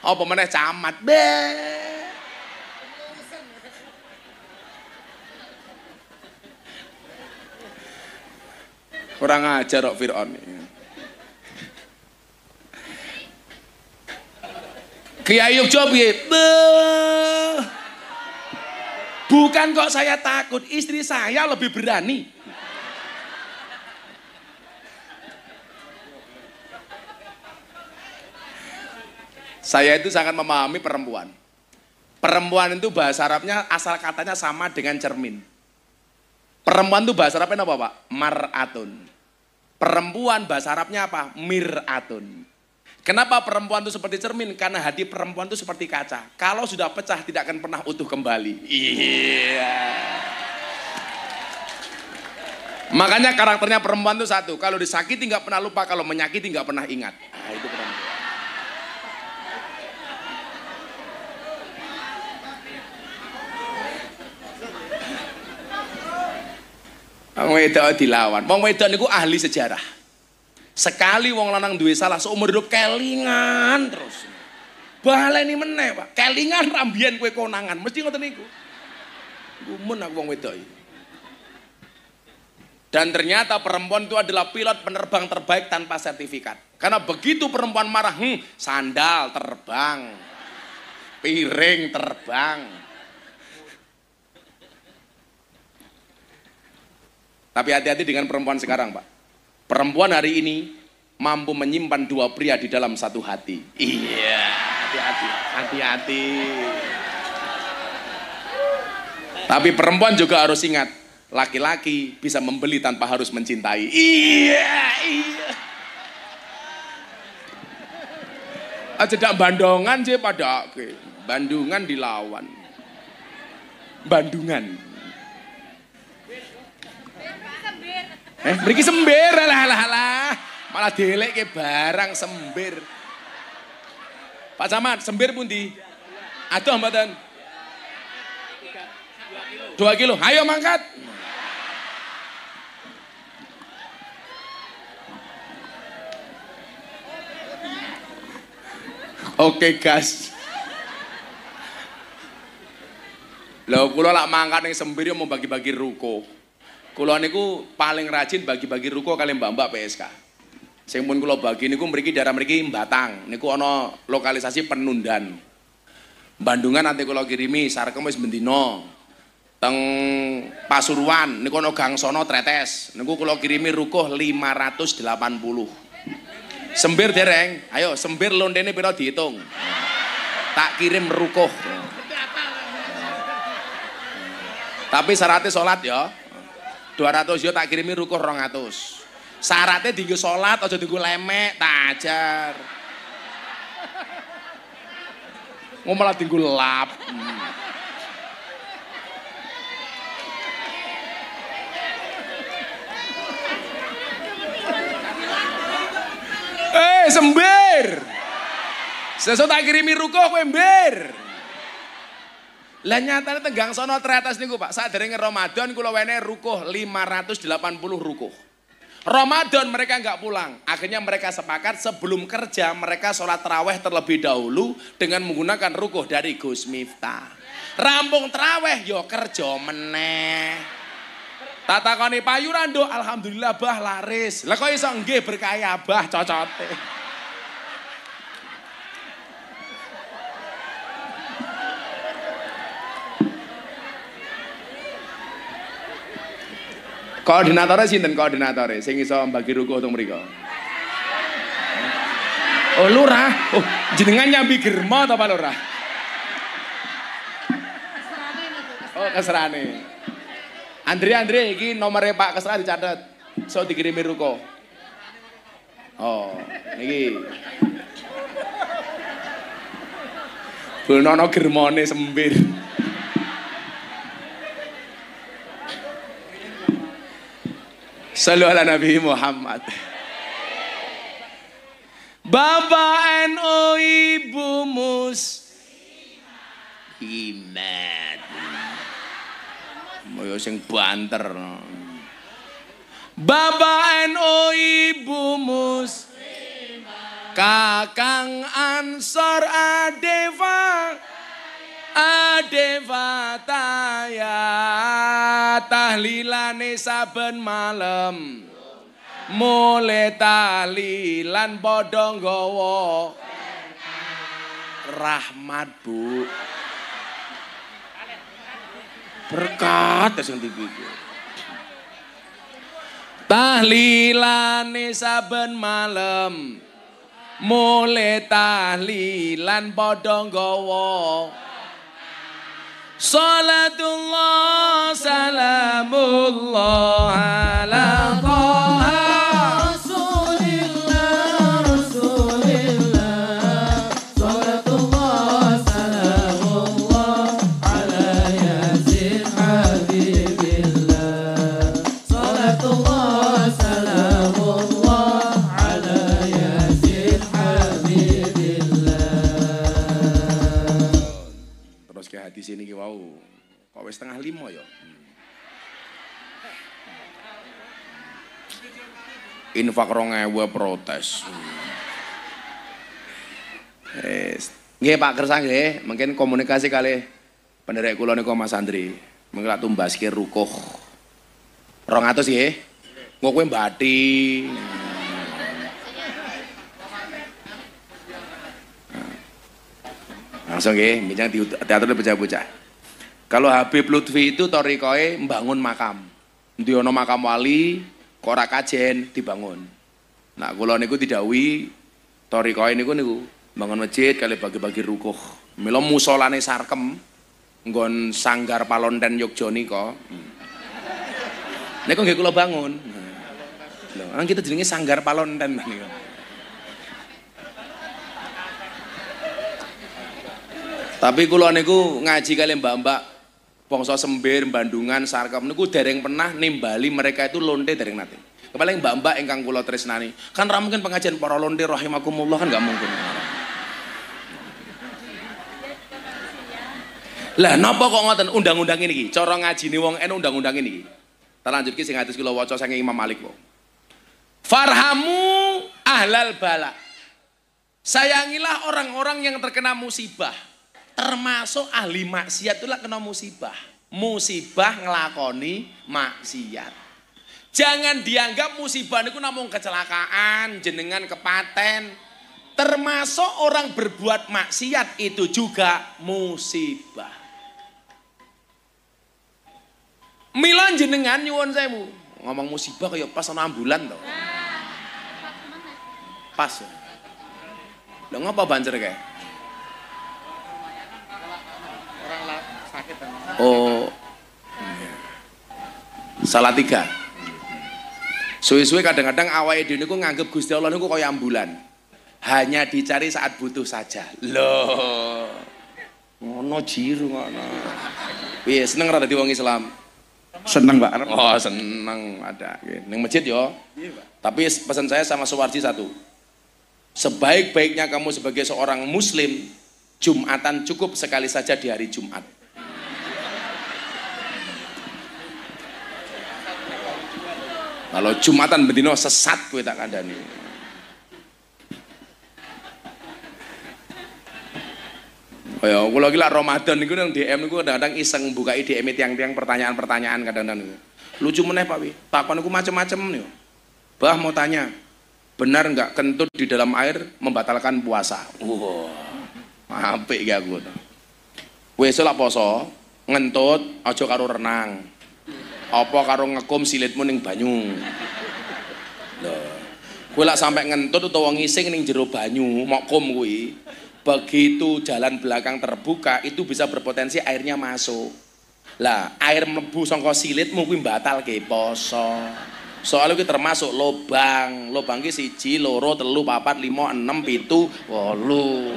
Apa meneh camat. Beee. Orang ajar kok Fir'aun. Kiai Yogyo piye? Bukan kok saya takut, istri saya lebih berani. Saya itu sangat memahami perempuan. Perempuan itu bahasa Arabnya asal katanya sama dengan cermin. Perempuan itu bahasa Arabnya apa Pak? Mar'atun. Perempuan bahasa Arabnya apa? Mir'atun. Kenapa perempuan itu seperti cermin? Karena hati perempuan itu seperti kaca. Kalau sudah pecah tidak akan pernah utuh kembali. Iya. Makanya karakternya perempuan itu satu. Kalau disakiti nggak pernah lupa, kalau menyakiti nggak pernah ingat. Nah, itu Wong wedok dilawan. Wong wedok niku ahli sejarah. Sekali wong lanang duwe salah seumur hidup kelingan terus. Baleni meneh, Pak. Kelingan rambian kue konangan, mesti ngoten niku. Gumun aku wong wedok iki. Dan ternyata perempuan itu adalah pilot penerbang terbaik tanpa sertifikat. Karena begitu perempuan marah, hmm, sandal terbang, piring terbang. Tapi hati-hati dengan perempuan sekarang, Pak. Perempuan hari ini mampu menyimpan dua pria di dalam satu hati. Iya, hati-hati, hati-hati. Tapi perempuan juga harus ingat, laki-laki bisa membeli tanpa harus mencintai. Iya, iya. tidak ah, bandongan sih pada Bandungan dilawan. Bandungan. Eh, beri sembir lah lah lah. Malah delek ke barang sembir. Pak Camat, sembir pundi? Aduh badan. Dua kilo. Ayo mangkat. Oke, guys. gas. Lho kula lak mangkat yang sembir mau bagi-bagi ruko. Kulo niku paling rajin bagi-bagi ruko kalian mbak-mbak PSK. Sing pun kulo bagi niku mriki darah mriki Batang. Niku ono lokalisasi penundan. Bandungan nanti kulo kirimi sarkem wis bendino. Teng Pasuruan niku gang Gangsono Tretes. Niku kulo kirimi ruko 580. Sembir dereng, ayo sembir ini pira dihitung. Tak kirim ruko. Tapi syaratnya sholat ya. 200 yo tak kirimi rukuh 200. Syaratnya dienggo salat aja dienggo lemek, tak ajar. Mau malah dienggo lap. Eh, hey, sember. Sesuk tak kirimi rukuh kowe, Mbir. Lah nyatane tenggang sono teratas niku Pak, saat sadherenge Ramadan kula wene rukuh 580 rukuh. Ramadan mereka nggak pulang. Akhirnya mereka sepakat sebelum kerja mereka sholat terawih terlebih dahulu dengan menggunakan rukuh dari Gus Miftah. Rampung terawih yo kerja meneh. Tatakoni payuran do alhamdulillah bah laris. Lah kok iso nggih berkaya bah cocote. dan sinten koordinatornya, sing iso bagi ruko untuk mereka. Oh lurah, oh jenengan nyambi germa atau apa Lurah? Oh keserane. Andre Andre ini nomornya Pak Kesra dicatat, So dikirimi ruko. Oh, niki. bulnono germane sembir. Salu ala Nabi Muhammad. Bapak NU Ibu Mus Imat. Moyo sing banter. Bapak NU Ibu Mus Kakang Ansor Adeva. Adevata ya tahlilane saben malam mule tahlilan padha nggawa rahmat Bu berkat sing dipikir tahlilane saben malam mule tahlilan padha gawa صلاة الله سلام الله على طه wis setengah lima ya. Infak rong ewe protes. Nggih Pak Kersa nggih, mungkin komunikasi kali penderek kula niku Mas Andri. Mengkla tumbas ki rukuh. 200 nggih. Engko kowe mbati. Langsung nggih, minjang diatur bocah-bocah. Kalau Habib Lutfi itu torikoe membangun makam. Nanti ono makam wali, kora kajen dibangun. Nah kalau niku didawi, torikoe niku niku bangun masjid kali bagi-bagi rukuh. Milo musolane sarkem, nggon sanggar palon dan Yogyo niko. Niku gak kulo bangun. Nah, kita jenenge sanggar palon dan niku. Ya. Tapi kuloniku niku ngaji kali mbak-mbak Wongso Sembir, Bandungan, Sarkem niku dereng pernah nimbali mereka itu londe dereng kepala yang mbak-mbak engkang kula tresnani. Kan ramu mungkin pengajian para londe rahimakumullah kan gak mungkin. Lah napa kok ngoten undang-undang ini corong ngaji nih wong en undang-undang ini Kita lanjut ki sing hadis kula waca saking Imam Malik kok. Farhamu ahlal bala. Sayangilah orang-orang yang terkena musibah termasuk ahli maksiat itulah kena musibah. Musibah ngelakoni maksiat. Jangan dianggap musibah itu namun kecelakaan, jenengan kepaten. Termasuk orang berbuat maksiat itu juga musibah. Milan jenengan nyuwun mu, Ngomong musibah kayak pas ana ambulan to. Nah, pas. lo ngapa banjir kayak? Oh. Salah tiga. Suwe-suwe kadang-kadang awake dhewe niku nganggep Gusti Allah niku kaya ambulan. Hanya dicari saat butuh saja. Loh. Ngono jiru ngono. Piye seneng ora dadi wong Islam? Seneng, Pak. Oh, seneng ada. Neng masjid yo. Iya, Tapi pesan saya sama Suwarji satu. Sebaik-baiknya kamu sebagai seorang muslim, Jumatan cukup sekali saja di hari Jumat. Kalau Jumatan betino sesat kowe tak kandani. Kaya kula iki lak Ramadan niku nang DM niku kadang-kadang iseng buka DM e tiang-tiang pertanyaan-pertanyaan kadang-kadang. Lucu meneh Pak Wi. Takon niku macem-macem niku. Bah mau tanya, benar nggak kentut di dalam air membatalkan puasa? Wah, wow, apik ya aku. Wis lak poso, ngentut aja karo renang apa karo ngekum silitmu ning banyu lho kowe lak sampe ngentut utawa ngising ning jero banyu kum kuwi begitu jalan belakang terbuka itu bisa berpotensi airnya masuk lah air mlebu saka silitmu kuwi batal ke poso soalnya kita termasuk lobang lobang ki siji loro telu papat limo enam pitu walu.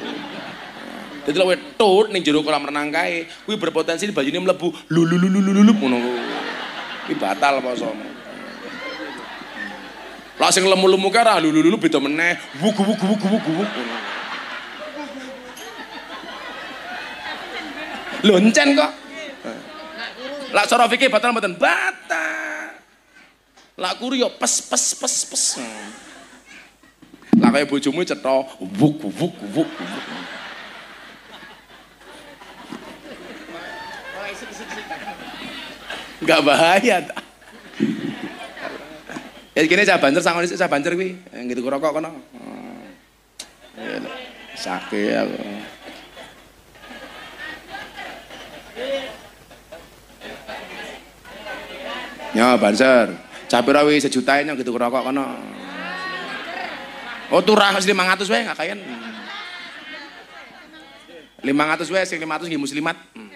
jadi lek tut ning jeruk kolam renang kai kuwi berpotensi di lulu lulu lulu ngono ini batal posomu. Lah sing lemu-lemu kara ra lulu-lulu beda meneh. Wugu wugu wugu wugu wugu. Loncen kok. Lah cara fikir batal mboten? Batal. Lah kuri yo pes pes pes pes. Lah kaya bojomu cetha wuk wuk wuk wuk. Enggak bahaya. Ya kene cah banter sangon cah banter kuwi. Eh, gitu rokok kono. Eh, Sake aku. Ya banser. pira wis sejuta nyong gitu rokok kono. Oh turah 500 wae enggak kayan. 500 wae sing 500 nggih muslimat. Hmm.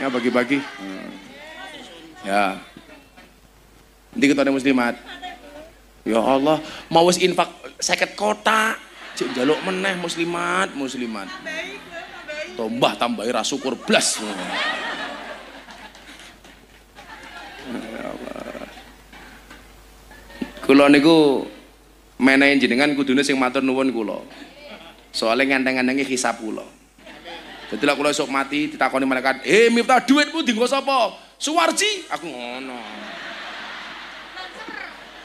Ya bagi-bagi. Hmm. Ya. Nanti kita ada muslimat. Ya Allah, mau infak seket kota. Cik jaluk meneh muslimat, muslimat. tambah tambahi syukur blas. Ya hmm. Kulo niku menehi jenengan kudune sing matur nuwun kula. Soale ngandeng-ngandenge hisab kula. Jadi lah kalau esok mati ditakoni mereka, "Eh, Miftah duitmu di sapa?" "Suwarji." Aku ngono.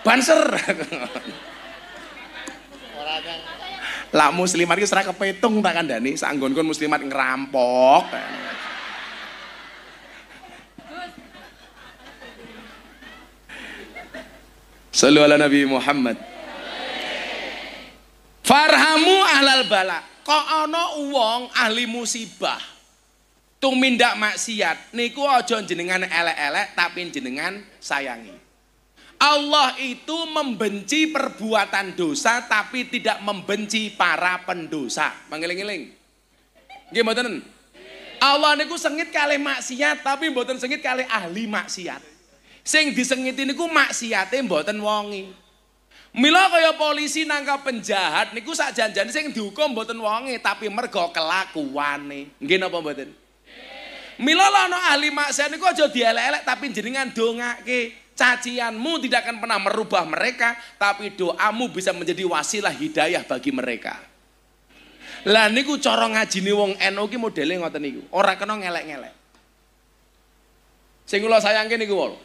Banser. <laughs> Lah muslimat iki serak kepetung tak dani. sanggon nggon muslimat ngerampok. Sallu ala Nabi Muhammad. Farhamu ahlal balak kok ana wong ahli musibah tumindak maksiat niku aja jenengan elek-elek tapi jenengan sayangi Allah itu membenci perbuatan dosa tapi tidak membenci para pendosa mangeling-eling nggih mboten Allah niku sengit kali maksiat tapi mboten sengit kali ahli maksiat sing disengiti niku maksiate mboten wongi Mila kaya polisi nangka penjahat niku sak janjane sing dihukum mboten wonge tapi mergo kelakuane. Nggih napa mboten? Mila lah no ahli maksiat niku aja dielek-elek tapi jenengan dongake. Cacianmu tidak akan pernah merubah mereka, tapi doamu bisa menjadi wasilah hidayah bagi mereka. Lah niku cara ngajine wong NU ki modele ngoten niku. Ora kena ngelek-ngelek. Sing kula sayangke niku wae.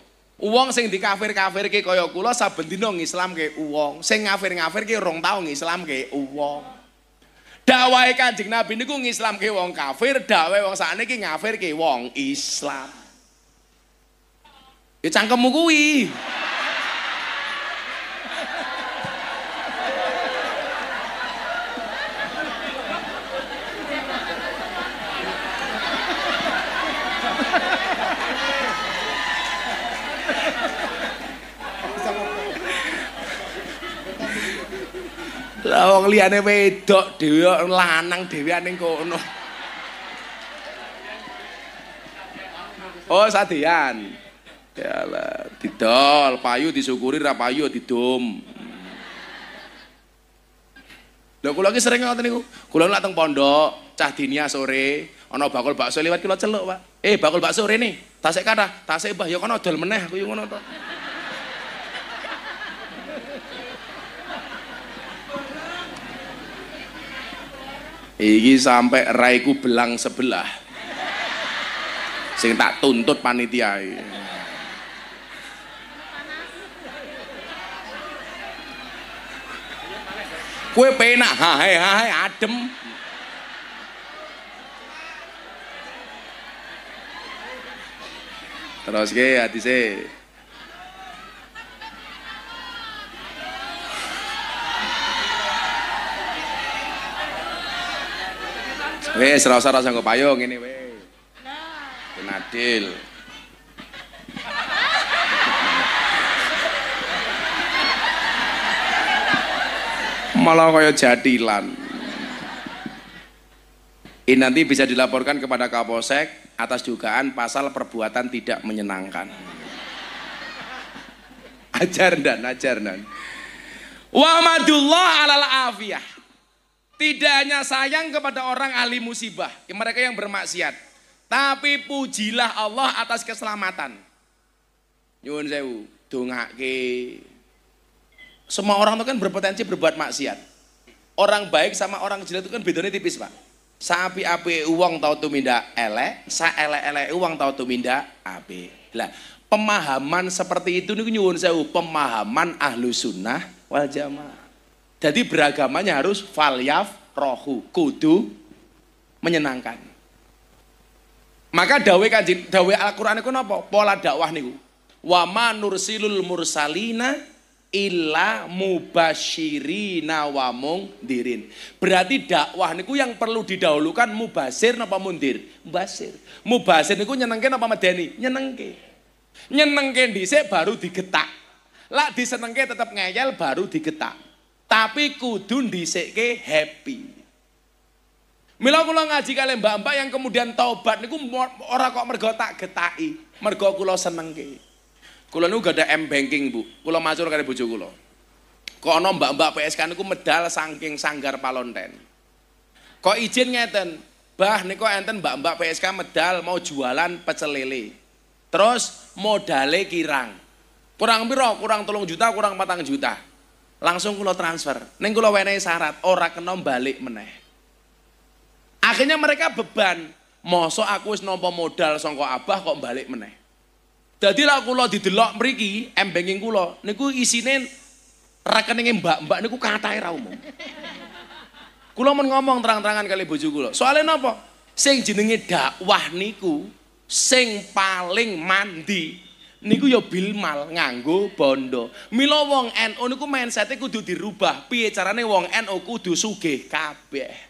Uang sing dikafir kafir ke koyok kulo saben dino ngislam ke uang. Sing ngafir ngafir ke rong tau ngislam ke uang. Dawai kanjeng nabi niku ngislam ke uang kafir. Dawai uang sana ke ngafir ke uang islam. Ya cangkemu kuwi Lah wong liyane wedok dhewe lanang dheweane kono. Oh sadian. Yalah, didol payu disyukuri ra payu didom. Hmm. Lha kula iki sering ngoten niku. Kula nek teng pondok, cah dinia sore, ana bakul bakso liwat kula celuk, Pak. Eh, bakul bakso rene. Tasik kathah, tasik Mbah ya kono dol meneh aku ngono to. Iki sampai raiku belang sebelah. Sing tak tuntut panitia. Kue penak, hahe hahe adem. Terus ke hati saya. Wes ora usah nggak payung ngene wis. Nah. Nadil. Malah kaya jadilan. Ini nanti bisa dilaporkan kepada Kapolsek atas dugaan pasal perbuatan tidak menyenangkan. Ajar dan ajar dan. Wa madullah alal afiyah tidak hanya sayang kepada orang ahli musibah, mereka yang bermaksiat, tapi pujilah Allah atas keselamatan. Nyuwun sewu, dongake. Semua orang itu kan berpotensi berbuat maksiat. Orang baik sama orang jelek itu kan bedanya tipis, Pak. Sapi api uang tau minda elek, sa elek elek uang tau minda api. Lah, pemahaman seperti itu nih nyuwun sewu, pemahaman ahlu sunnah wal jamaah. Jadi beragamanya harus falyaf rohu, kudu menyenangkan. Maka dawe kanjeng dawe Al-Qur'an itu apa? Pola dakwah niku. Wa ma nursilul mursalina illa mubashirina wa dirin. Berarti dakwah niku yang perlu didahulukan mubasir napa mundir? Mubasir. Mubasir niku nyenengke napa medeni? Nyenengke. Nyenengke dhisik baru digetak. Lah disenengke tetap ngeyel baru digetak. Tapi kudu ndhisekke happy. Mila kula ngaji kalian mbak-mbak yang kemudian taubat niku ora kok mergo tak getaki, mergo kula senengke. Kula niku gak ada M banking, Bu. Kula masuk kare bojo kula. Kok ana mbak-mbak PSK niku medal saking Sanggar Palonten. Kok izin ngeten, Bah niku enten mbak-mbak PSK medal mau jualan pecel lele. Terus modale kirang. Kurang piro? Kurang tolong juta, kurang patang juta. Langsung kulo transfer. Neng kulo wenehi syarat, ora kena balik meneh. Akhirnya mereka beban. Mosok aku wis nampa modal songko abah kok balik meneh. Jadi lah kulo didelok mriki embenging kulo. Niku isine rekening mbak-mbak niku katae ra umum. Kulo men ngomong terang-terangan kali bojo kulo. Soalnya napa? Sing jenenge dakwah niku sing paling mandi niku ya mal nganggo bondo. Mila wong NU niku mindsete kudu dirubah. Piye carane wong NU kudu sugih kabeh.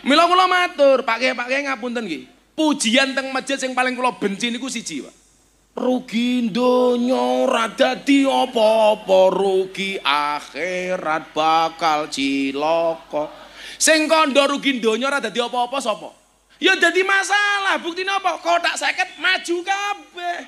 Mila kula matur, Pak Kiai Pak Kiai ngapunten nggih. Pujian teng masjid sing paling kula benci niku siji, Pak. Rugi donya ora dadi apa-apa, rugi akhirat bakal ciloko, Sing kandha rugi donya ora dadi apa-apa sapa? Ya jadi masalah. Bukti apa? Kau tak sakit maju kabeh.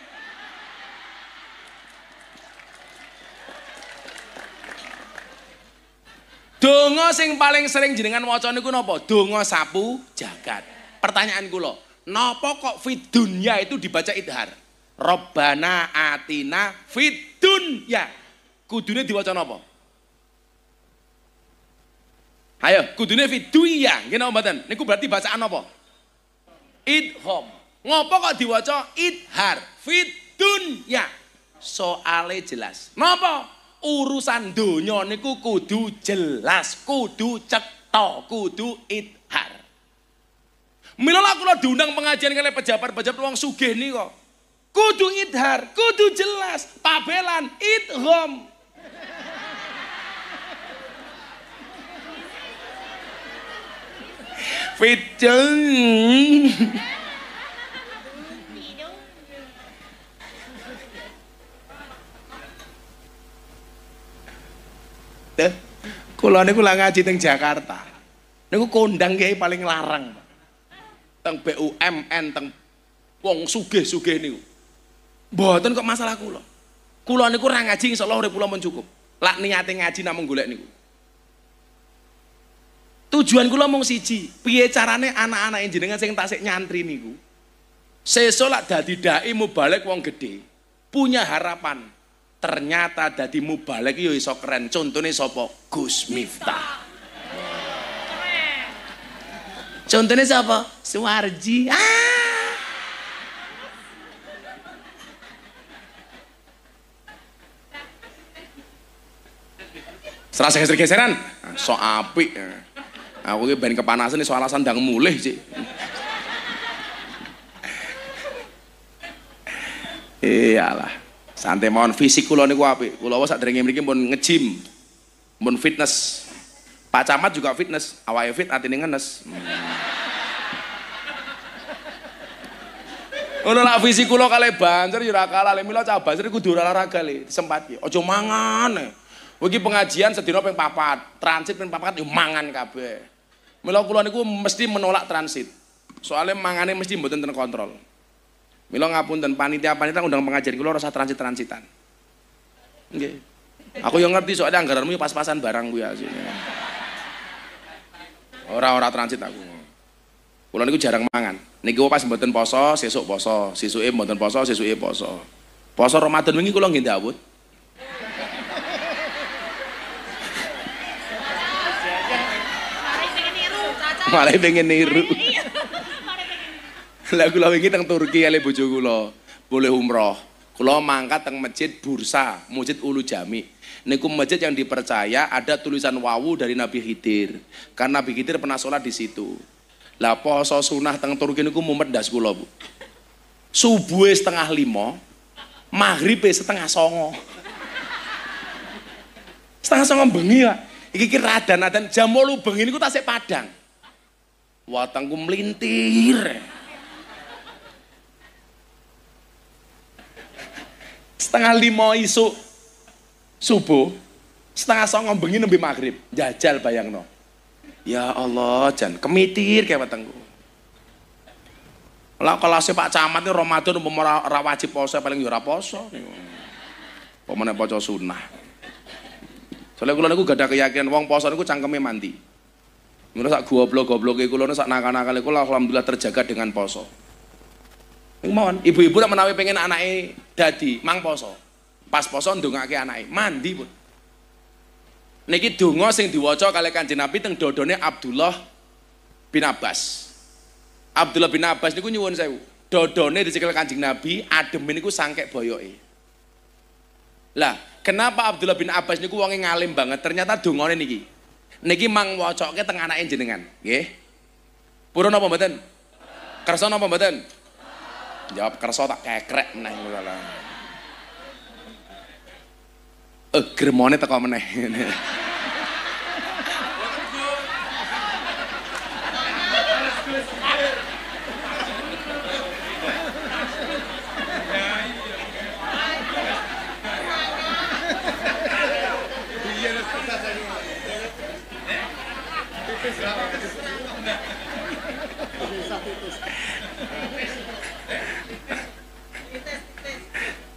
Dongo sing paling sering jenengan waca niku napa? Dongo sapu jagat. Pertanyaan kula, nopo kok fitunya dunya itu dibaca idhar? Robbana atina fitunya kudunya Kudune diwaca napa? Ayo, kudune fid dunya, ngene mboten. Niku berarti bacaan nopo idhom. Ngopo kok diwaca idhar fit dunya? Soale jelas. Ngopo? Urusan donya niku kudu jelas, kudu cetha, kudu idhar. Mila aku lo diundang pengajian kali pejabat-pejabat uang sugih nih kok. Kudu idhar, kudu jelas, pabelan, idhom. Fiteng. Teh, kalau niku lak ngaji teng Jakarta. Niku kondang gay paling larang. Teng BUMN teng wong suge sugih niku. Mboten kok masalah loh. Kulo niku orang ngaji insya Allah kula men mencukup. Lak niate ngaji namung golek niku. Tujuan kula mung siji, piye carane anak-anak jenengan sing tasik nyantri niku sholat lak dadi dai balik uang gede, punya harapan. Ternyata dadi balik yo ya iso keren. Contone sapa? Gus Miftah. Contohnya siapa? Suwarji. Ah! Serasa geser-geseran, ah, sok apik. Aku ini ben kepanasan soal alasan ndang mulih sih. Iyalah. Santai mohon fisik kula niku apik. Kula wae sadurunge mriki pun nge-gym. Pun fitness. Pak Camat juga fitness. Awake fit atine ngenes. Hmm. Ngono hmm. lak fisik kula kale banjir ya ora kalah. Lek kudu olahraga le, sempat ki. Ya. Aja mangan. Iki pengajian sedina ping papat, transit ping papat yo ya mangan kabeh. Mila kula niku mesti menolak transit. Soalnya mangane mesti mboten ten kontrol. Mila ngapunten panitia-panitia undang pengajian kula rasa transit-transitan. Oke, Aku yang ngerti soalnya anggaranmu pas-pasan barang gue ya. Orang-orang transit aku. Kula niku jarang mangan. Niki pas mboten poso, sesuk poso, sesuke mboten poso, sesuke poso. Poso Ramadan wingi kula nggih ndawut. malah pengen niru lah kula wingi teng Turki ale bojo kula boleh umroh kula mangkat teng masjid Bursa Masjid Ulu Jami niku masjid yang dipercaya ada tulisan wawu dari Nabi Khidir karena Nabi Khidir pernah sholat di situ lah poso sunah teng Turki niku mumet das kula Bu subuh setengah lima maghrib setengah songo setengah songo bengi lah iki kira dan jam 8 bengi niku tasik padang Watangku melintir. Setengah lima isu subuh, setengah songong bengi nabi maghrib, jajal bayangno. Ya Allah, jan kemitir kayak watangku. Lah kalau si Pak Camat itu Ramadan umum rawajib poso paling jurah poso niku. Pemene sunnah. Soalnya kula aku gak ada keyakinan uang poso aku cangkemnya mandi. Mula sak goblok-gobloke kula sak nakal-nakale kula alhamdulillah terjaga dengan poso. Mohon, ibu-ibu nak menawi pengen anaknya dadi mang poso. Pas poso ndongake anaknya, mandi pun. Niki donga sing diwaca kali Kanjeng Nabi teng dodone Abdullah bin Abbas. Abdullah bin Abbas niku nyuwun sewu. Dodone dicekel Kanjeng Nabi, adem niku sangkek boyoke. Lah, kenapa Abdullah bin Abbas niku wonge ngalim banget? Ternyata dongane niki niki mang wocoke teng anake jenengan, nggih. Purun apa mboten? Kersa napa mboten? Jawab kersa tak kekrek meneh ngono Eh, gremone teko meneh. <laughs>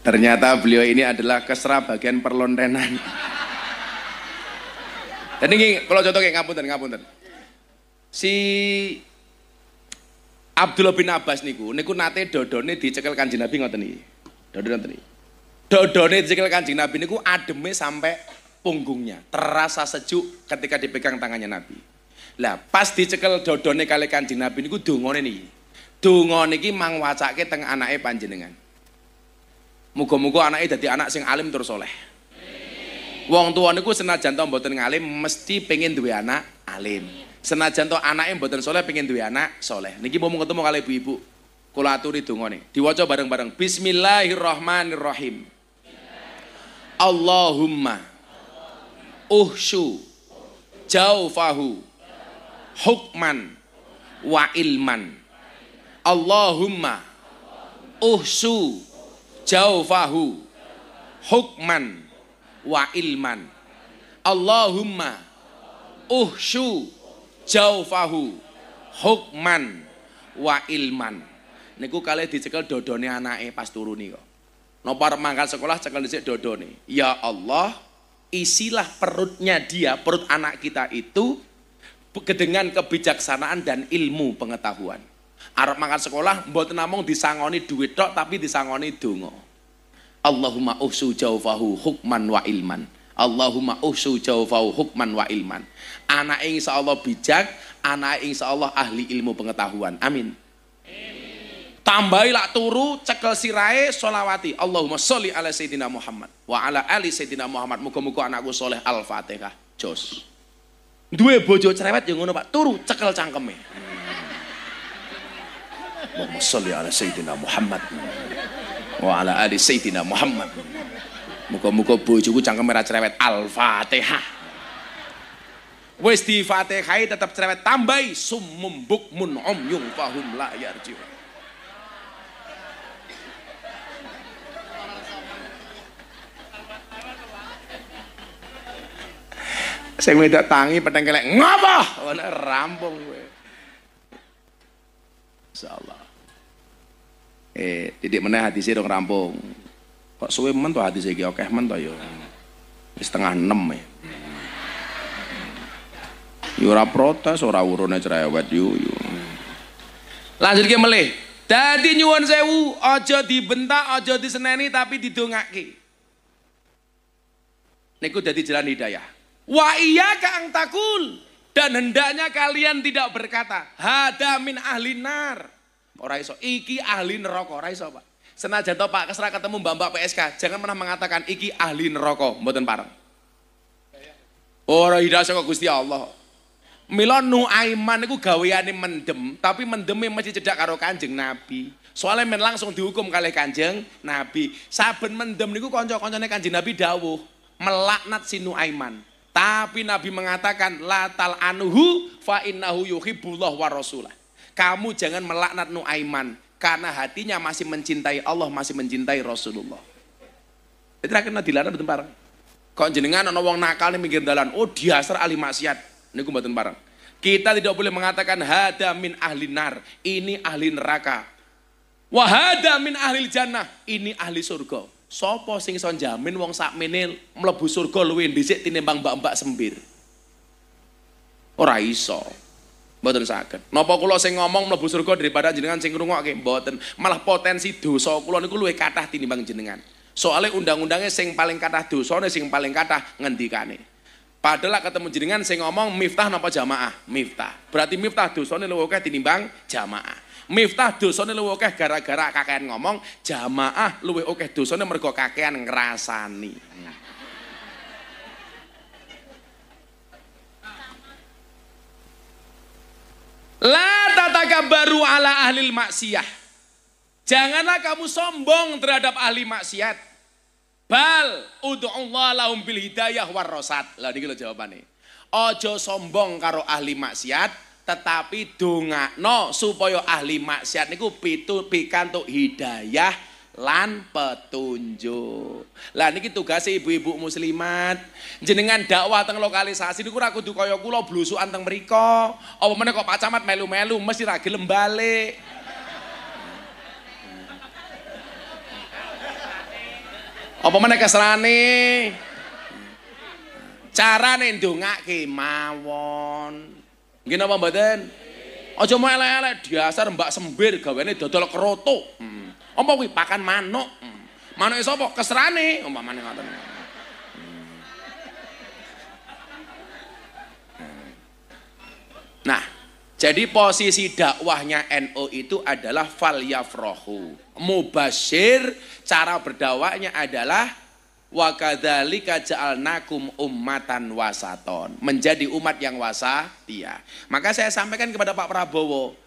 Ternyata beliau ini adalah kesra bagian perlontenan. Dan ini kalau contoh kayak ngapunten ngapunten. Si Abdullah bin Abbas niku niku nate dodone dicekel Kanjeng Nabi ngoten iki. Dodone ngoten iki. Dodone dicekel Kanjeng Nabi niku ademe sampai punggungnya, terasa sejuk ketika dipegang tangannya Nabi. Lah pas dicekel dodone kali Kanjeng Nabi niku dungon niki. dungon iki mang wacake teng anake panjenengan. Muga-muga anake dadi anak sing alim terus soleh. Wong tua niku senajan to mboten ngalim mesti pengen duwe anak alim. Senajan to anake mboten soleh pengen duwe anak soleh. Niki mau ketemu kali ibu-ibu. Kula aturi dongane. Diwaca bareng-bareng. Bismillahirrahmanirrahim. Allahumma uhsu jaufahu hukman wa ilman Allahumma uhsu jawfahu. hukman wa ilman Allahumma uhsu jawfahu. hukman wa ilman niku kali dicekel dodone anake pas turu kok nopar mangkal sekolah cekel dicek dodone ya Allah isilah perutnya dia perut anak kita itu dengan kebijaksanaan dan ilmu pengetahuan. Arab makan sekolah, buat namung disangoni duit tok tapi disangoni dungo. Allahumma uhsu jawfahu hukman wa ilman. Allahumma uhsu jawfahu hukman wa ilman. Anak insya Allah bijak, anak insya Allah ahli ilmu pengetahuan. Amin. Tambahilah turu, cekel sirai, solawati. Allahumma sholli ala Sayyidina Muhammad. Wa ala ali Sayyidina Muhammad. Muka-muka anakku soleh. Al-Fatihah. Joss dua bojo cerewet ya ngono Pak, turu cekel cangkeme. Allahumma sholli ala sayyidina Muhammad wa ala ali sayyidina Muhammad. muka-muka bojoku cangkeme ra cerewet. Al-Fatihah. Wis di Fatihai tetap cerewet tambahi sumumbuk bukmun om yung fahum la yarjiun. Saya minta tangi peteng kelek ngapa, oh, Ngono rampung gue. Insyaallah. Eh, titik hati saya dong rampung. Kok suwe men hati saya gak oke men yo, setengah enam ya. E. Yura ya protes, ora urune cerewet yo yo. Lanjut ke melih. Dadi nyuwun sewu, aja dibentak, aja diseneni tapi didongake. Niku jadi jalan hidayah. Wa iyyaka ang takul dan hendaknya kalian tidak berkata hadamin min ahli nar. Ora iso iki ahli neraka ora iso Pak. Senajan to Pak kesra ketemu mbak PSK, jangan pernah mengatakan iki ahli neraka, mboten pareng. Ora hidayah saka Gusti Allah. Mila aiman aku gaweane mendem, tapi mendeme masih cedak karo Kanjeng Nabi. Soalnya men langsung dihukum kali Kanjeng Nabi. Saben mendem niku kanca-kancane Kanjeng Nabi dawuh melaknat si Nuaiman. Tapi Nabi mengatakan latal anhu fa innahu yuhibbullah wa rasulah. Kamu jangan melaknat Nuaiman karena hatinya masih mencintai Allah, masih mencintai Rasulullah. Itu akhirnya dilarang betul bareng. Kok jenengan ana wong nakal ning pinggir dalan, oh diasar ahli maksiat. Niku mboten bareng. Kita tidak boleh mengatakan hada min ahli nar, ini ahli neraka. Wahada min ahli jannah, ini ahli surga. Sopo sing son jamin wong sakmene mlebu surga luwih dhisik tinimbang mbak-mbak sembir. Ora iso. Mboten saged. Napa kula sing ngomong mlebu surga daripada jenengan sing ngrungokke? Mboten. Malah potensi dosa kula niku luwih kathah tinimbang jenengan. Soale undang-undangnya sing paling kathah dosane sing paling kathah ngendikane. Padahal ketemu jenengan sing ngomong miftah napa jamaah? Miftah. Berarti miftah dosane luwih akeh tinimbang jamaah. Miftah dosone luwe akeh gara-gara kakean ngomong, jamaah luwe akeh dosone mergo kakean ngrasani. La tatakabaru ala ahli maksiyah. Janganlah kamu sombong terhadap ahli maksiat. Bal ud'ullah lahum bil hidayah war rosat. Lah niki lho jawabane. Ojo sombong karo ahli maksiat, tetapi no supaya ahli maksiat niku pitu pikantuk hidayah lan petunjuk. Lah niki tugas ibu-ibu muslimat. Jenengan dakwah teng lokalisasi niku ora kudu kaya kula blusukan teng mriko. Apa meneh kok Pak Camat melu-melu mesti ra gelem balik. Apa meneh cara nih dunga mawon. Mungkin apa mboten? Aja mau elek-elek dasar Mbak Sembir gawene dodol keroto. Hmm. Apa kuwi pakan manuk? Hmm. Manuke sapa? Keserane umpamane ngoten. Hmm. Hmm. Nah, jadi posisi dakwahnya NO itu adalah fal yafrohu. Mubashir, cara berdakwahnya adalah wa kadzalika ja'alnakum ummatan wasaton menjadi umat yang wasatia maka saya sampaikan kepada Pak Prabowo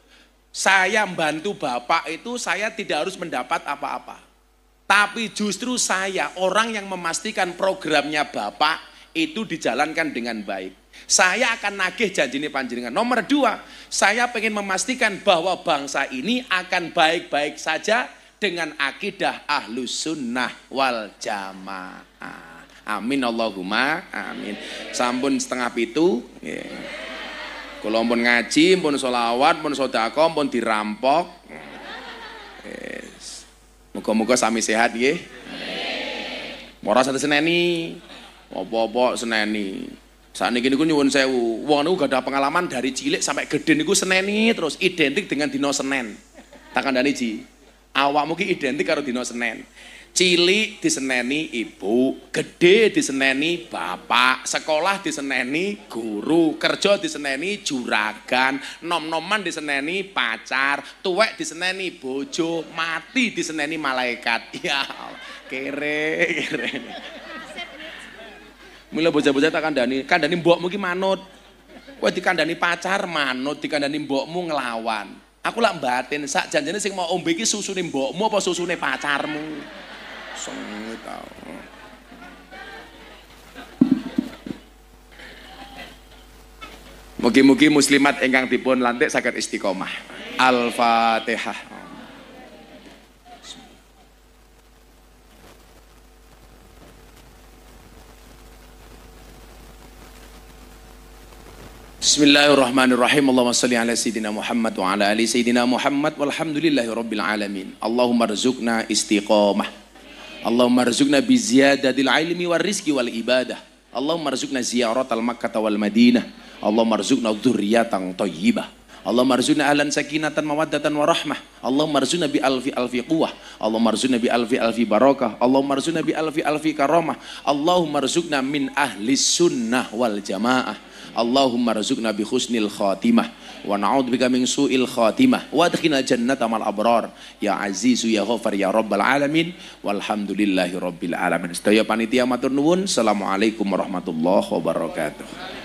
saya membantu Bapak itu saya tidak harus mendapat apa-apa tapi justru saya orang yang memastikan programnya Bapak itu dijalankan dengan baik saya akan nagih janji ini panjenengan. Nomor dua, saya ingin memastikan bahwa bangsa ini akan baik-baik saja dengan akidah ahlu sunnah wal jamaah. Amin Allahumma amin. Sampun setengah pitu. Kalau pun ngaji, pun sholawat, pun sodako, pun dirampok. Moga-moga sami sehat ya. Moras satu seneni. opo-opo seneni. Saat ini gue nyuwun sewu. Wong niku gak ada pengalaman dari cilik sampai gede niku seneni terus identik dengan dino senen. Takkan dani ji. Awakmu ki identik karo dino Senin. Cilik diseneni ibu, gede diseneni bapak, sekolah diseneni guru, kerja diseneni juragan, nom-noman diseneni pacar, tuwek diseneni bojo, mati diseneni malaikat. <laughs> Ya kere, kere. Mula bocah-bocah tak kandani, kandani mbokmu ki manut. Kowe dikandani pacar manut, dikandani mbokmu ngelawan. Aku lak batin, sak janjane sing mau ombe iki susune mbokmu apa susune pacarmu? Sengit tau. Mugi-mugi muslimat ingkang dipun lantik sakit istiqomah. Al-Fatihah. Bismillahirrahmanirrahim. Allahumma salli ala sayyidina Muhammad wa ala ali sayyidina Muhammad walhamdulillahi rabbil alamin. Allahumma rzuqna istiqamah. Allahumma rzuqna bi ziyadatil ilmi wal rizqi wal ibadah. Allahumma rzuqna ziyaratal makkah wal madinah. Allahumma rzuqna dzurriatan thayyibah. Allahumma rzuqna ahlan sakinatan mawaddatan wa rahmah. Allahumma rzuqna bi alfi alfi quwwah. Allahumma rzuqna bi alfi alfi barakah. Allahumma rzuqna bi alfi alfi karamah. Allahumma rzuqna min ahli sunnah wal jamaah. Allahumma razuqna bi husnil khatimah wa bika min su'il khatimah wa adkhilna jannata mal abrar ya azizu ya ghafar ya rabbal alamin walhamdulillahi rabbil alamin. Sedaya panitia matur nuwun. Assalamualaikum warahmatullahi wabarakatuh.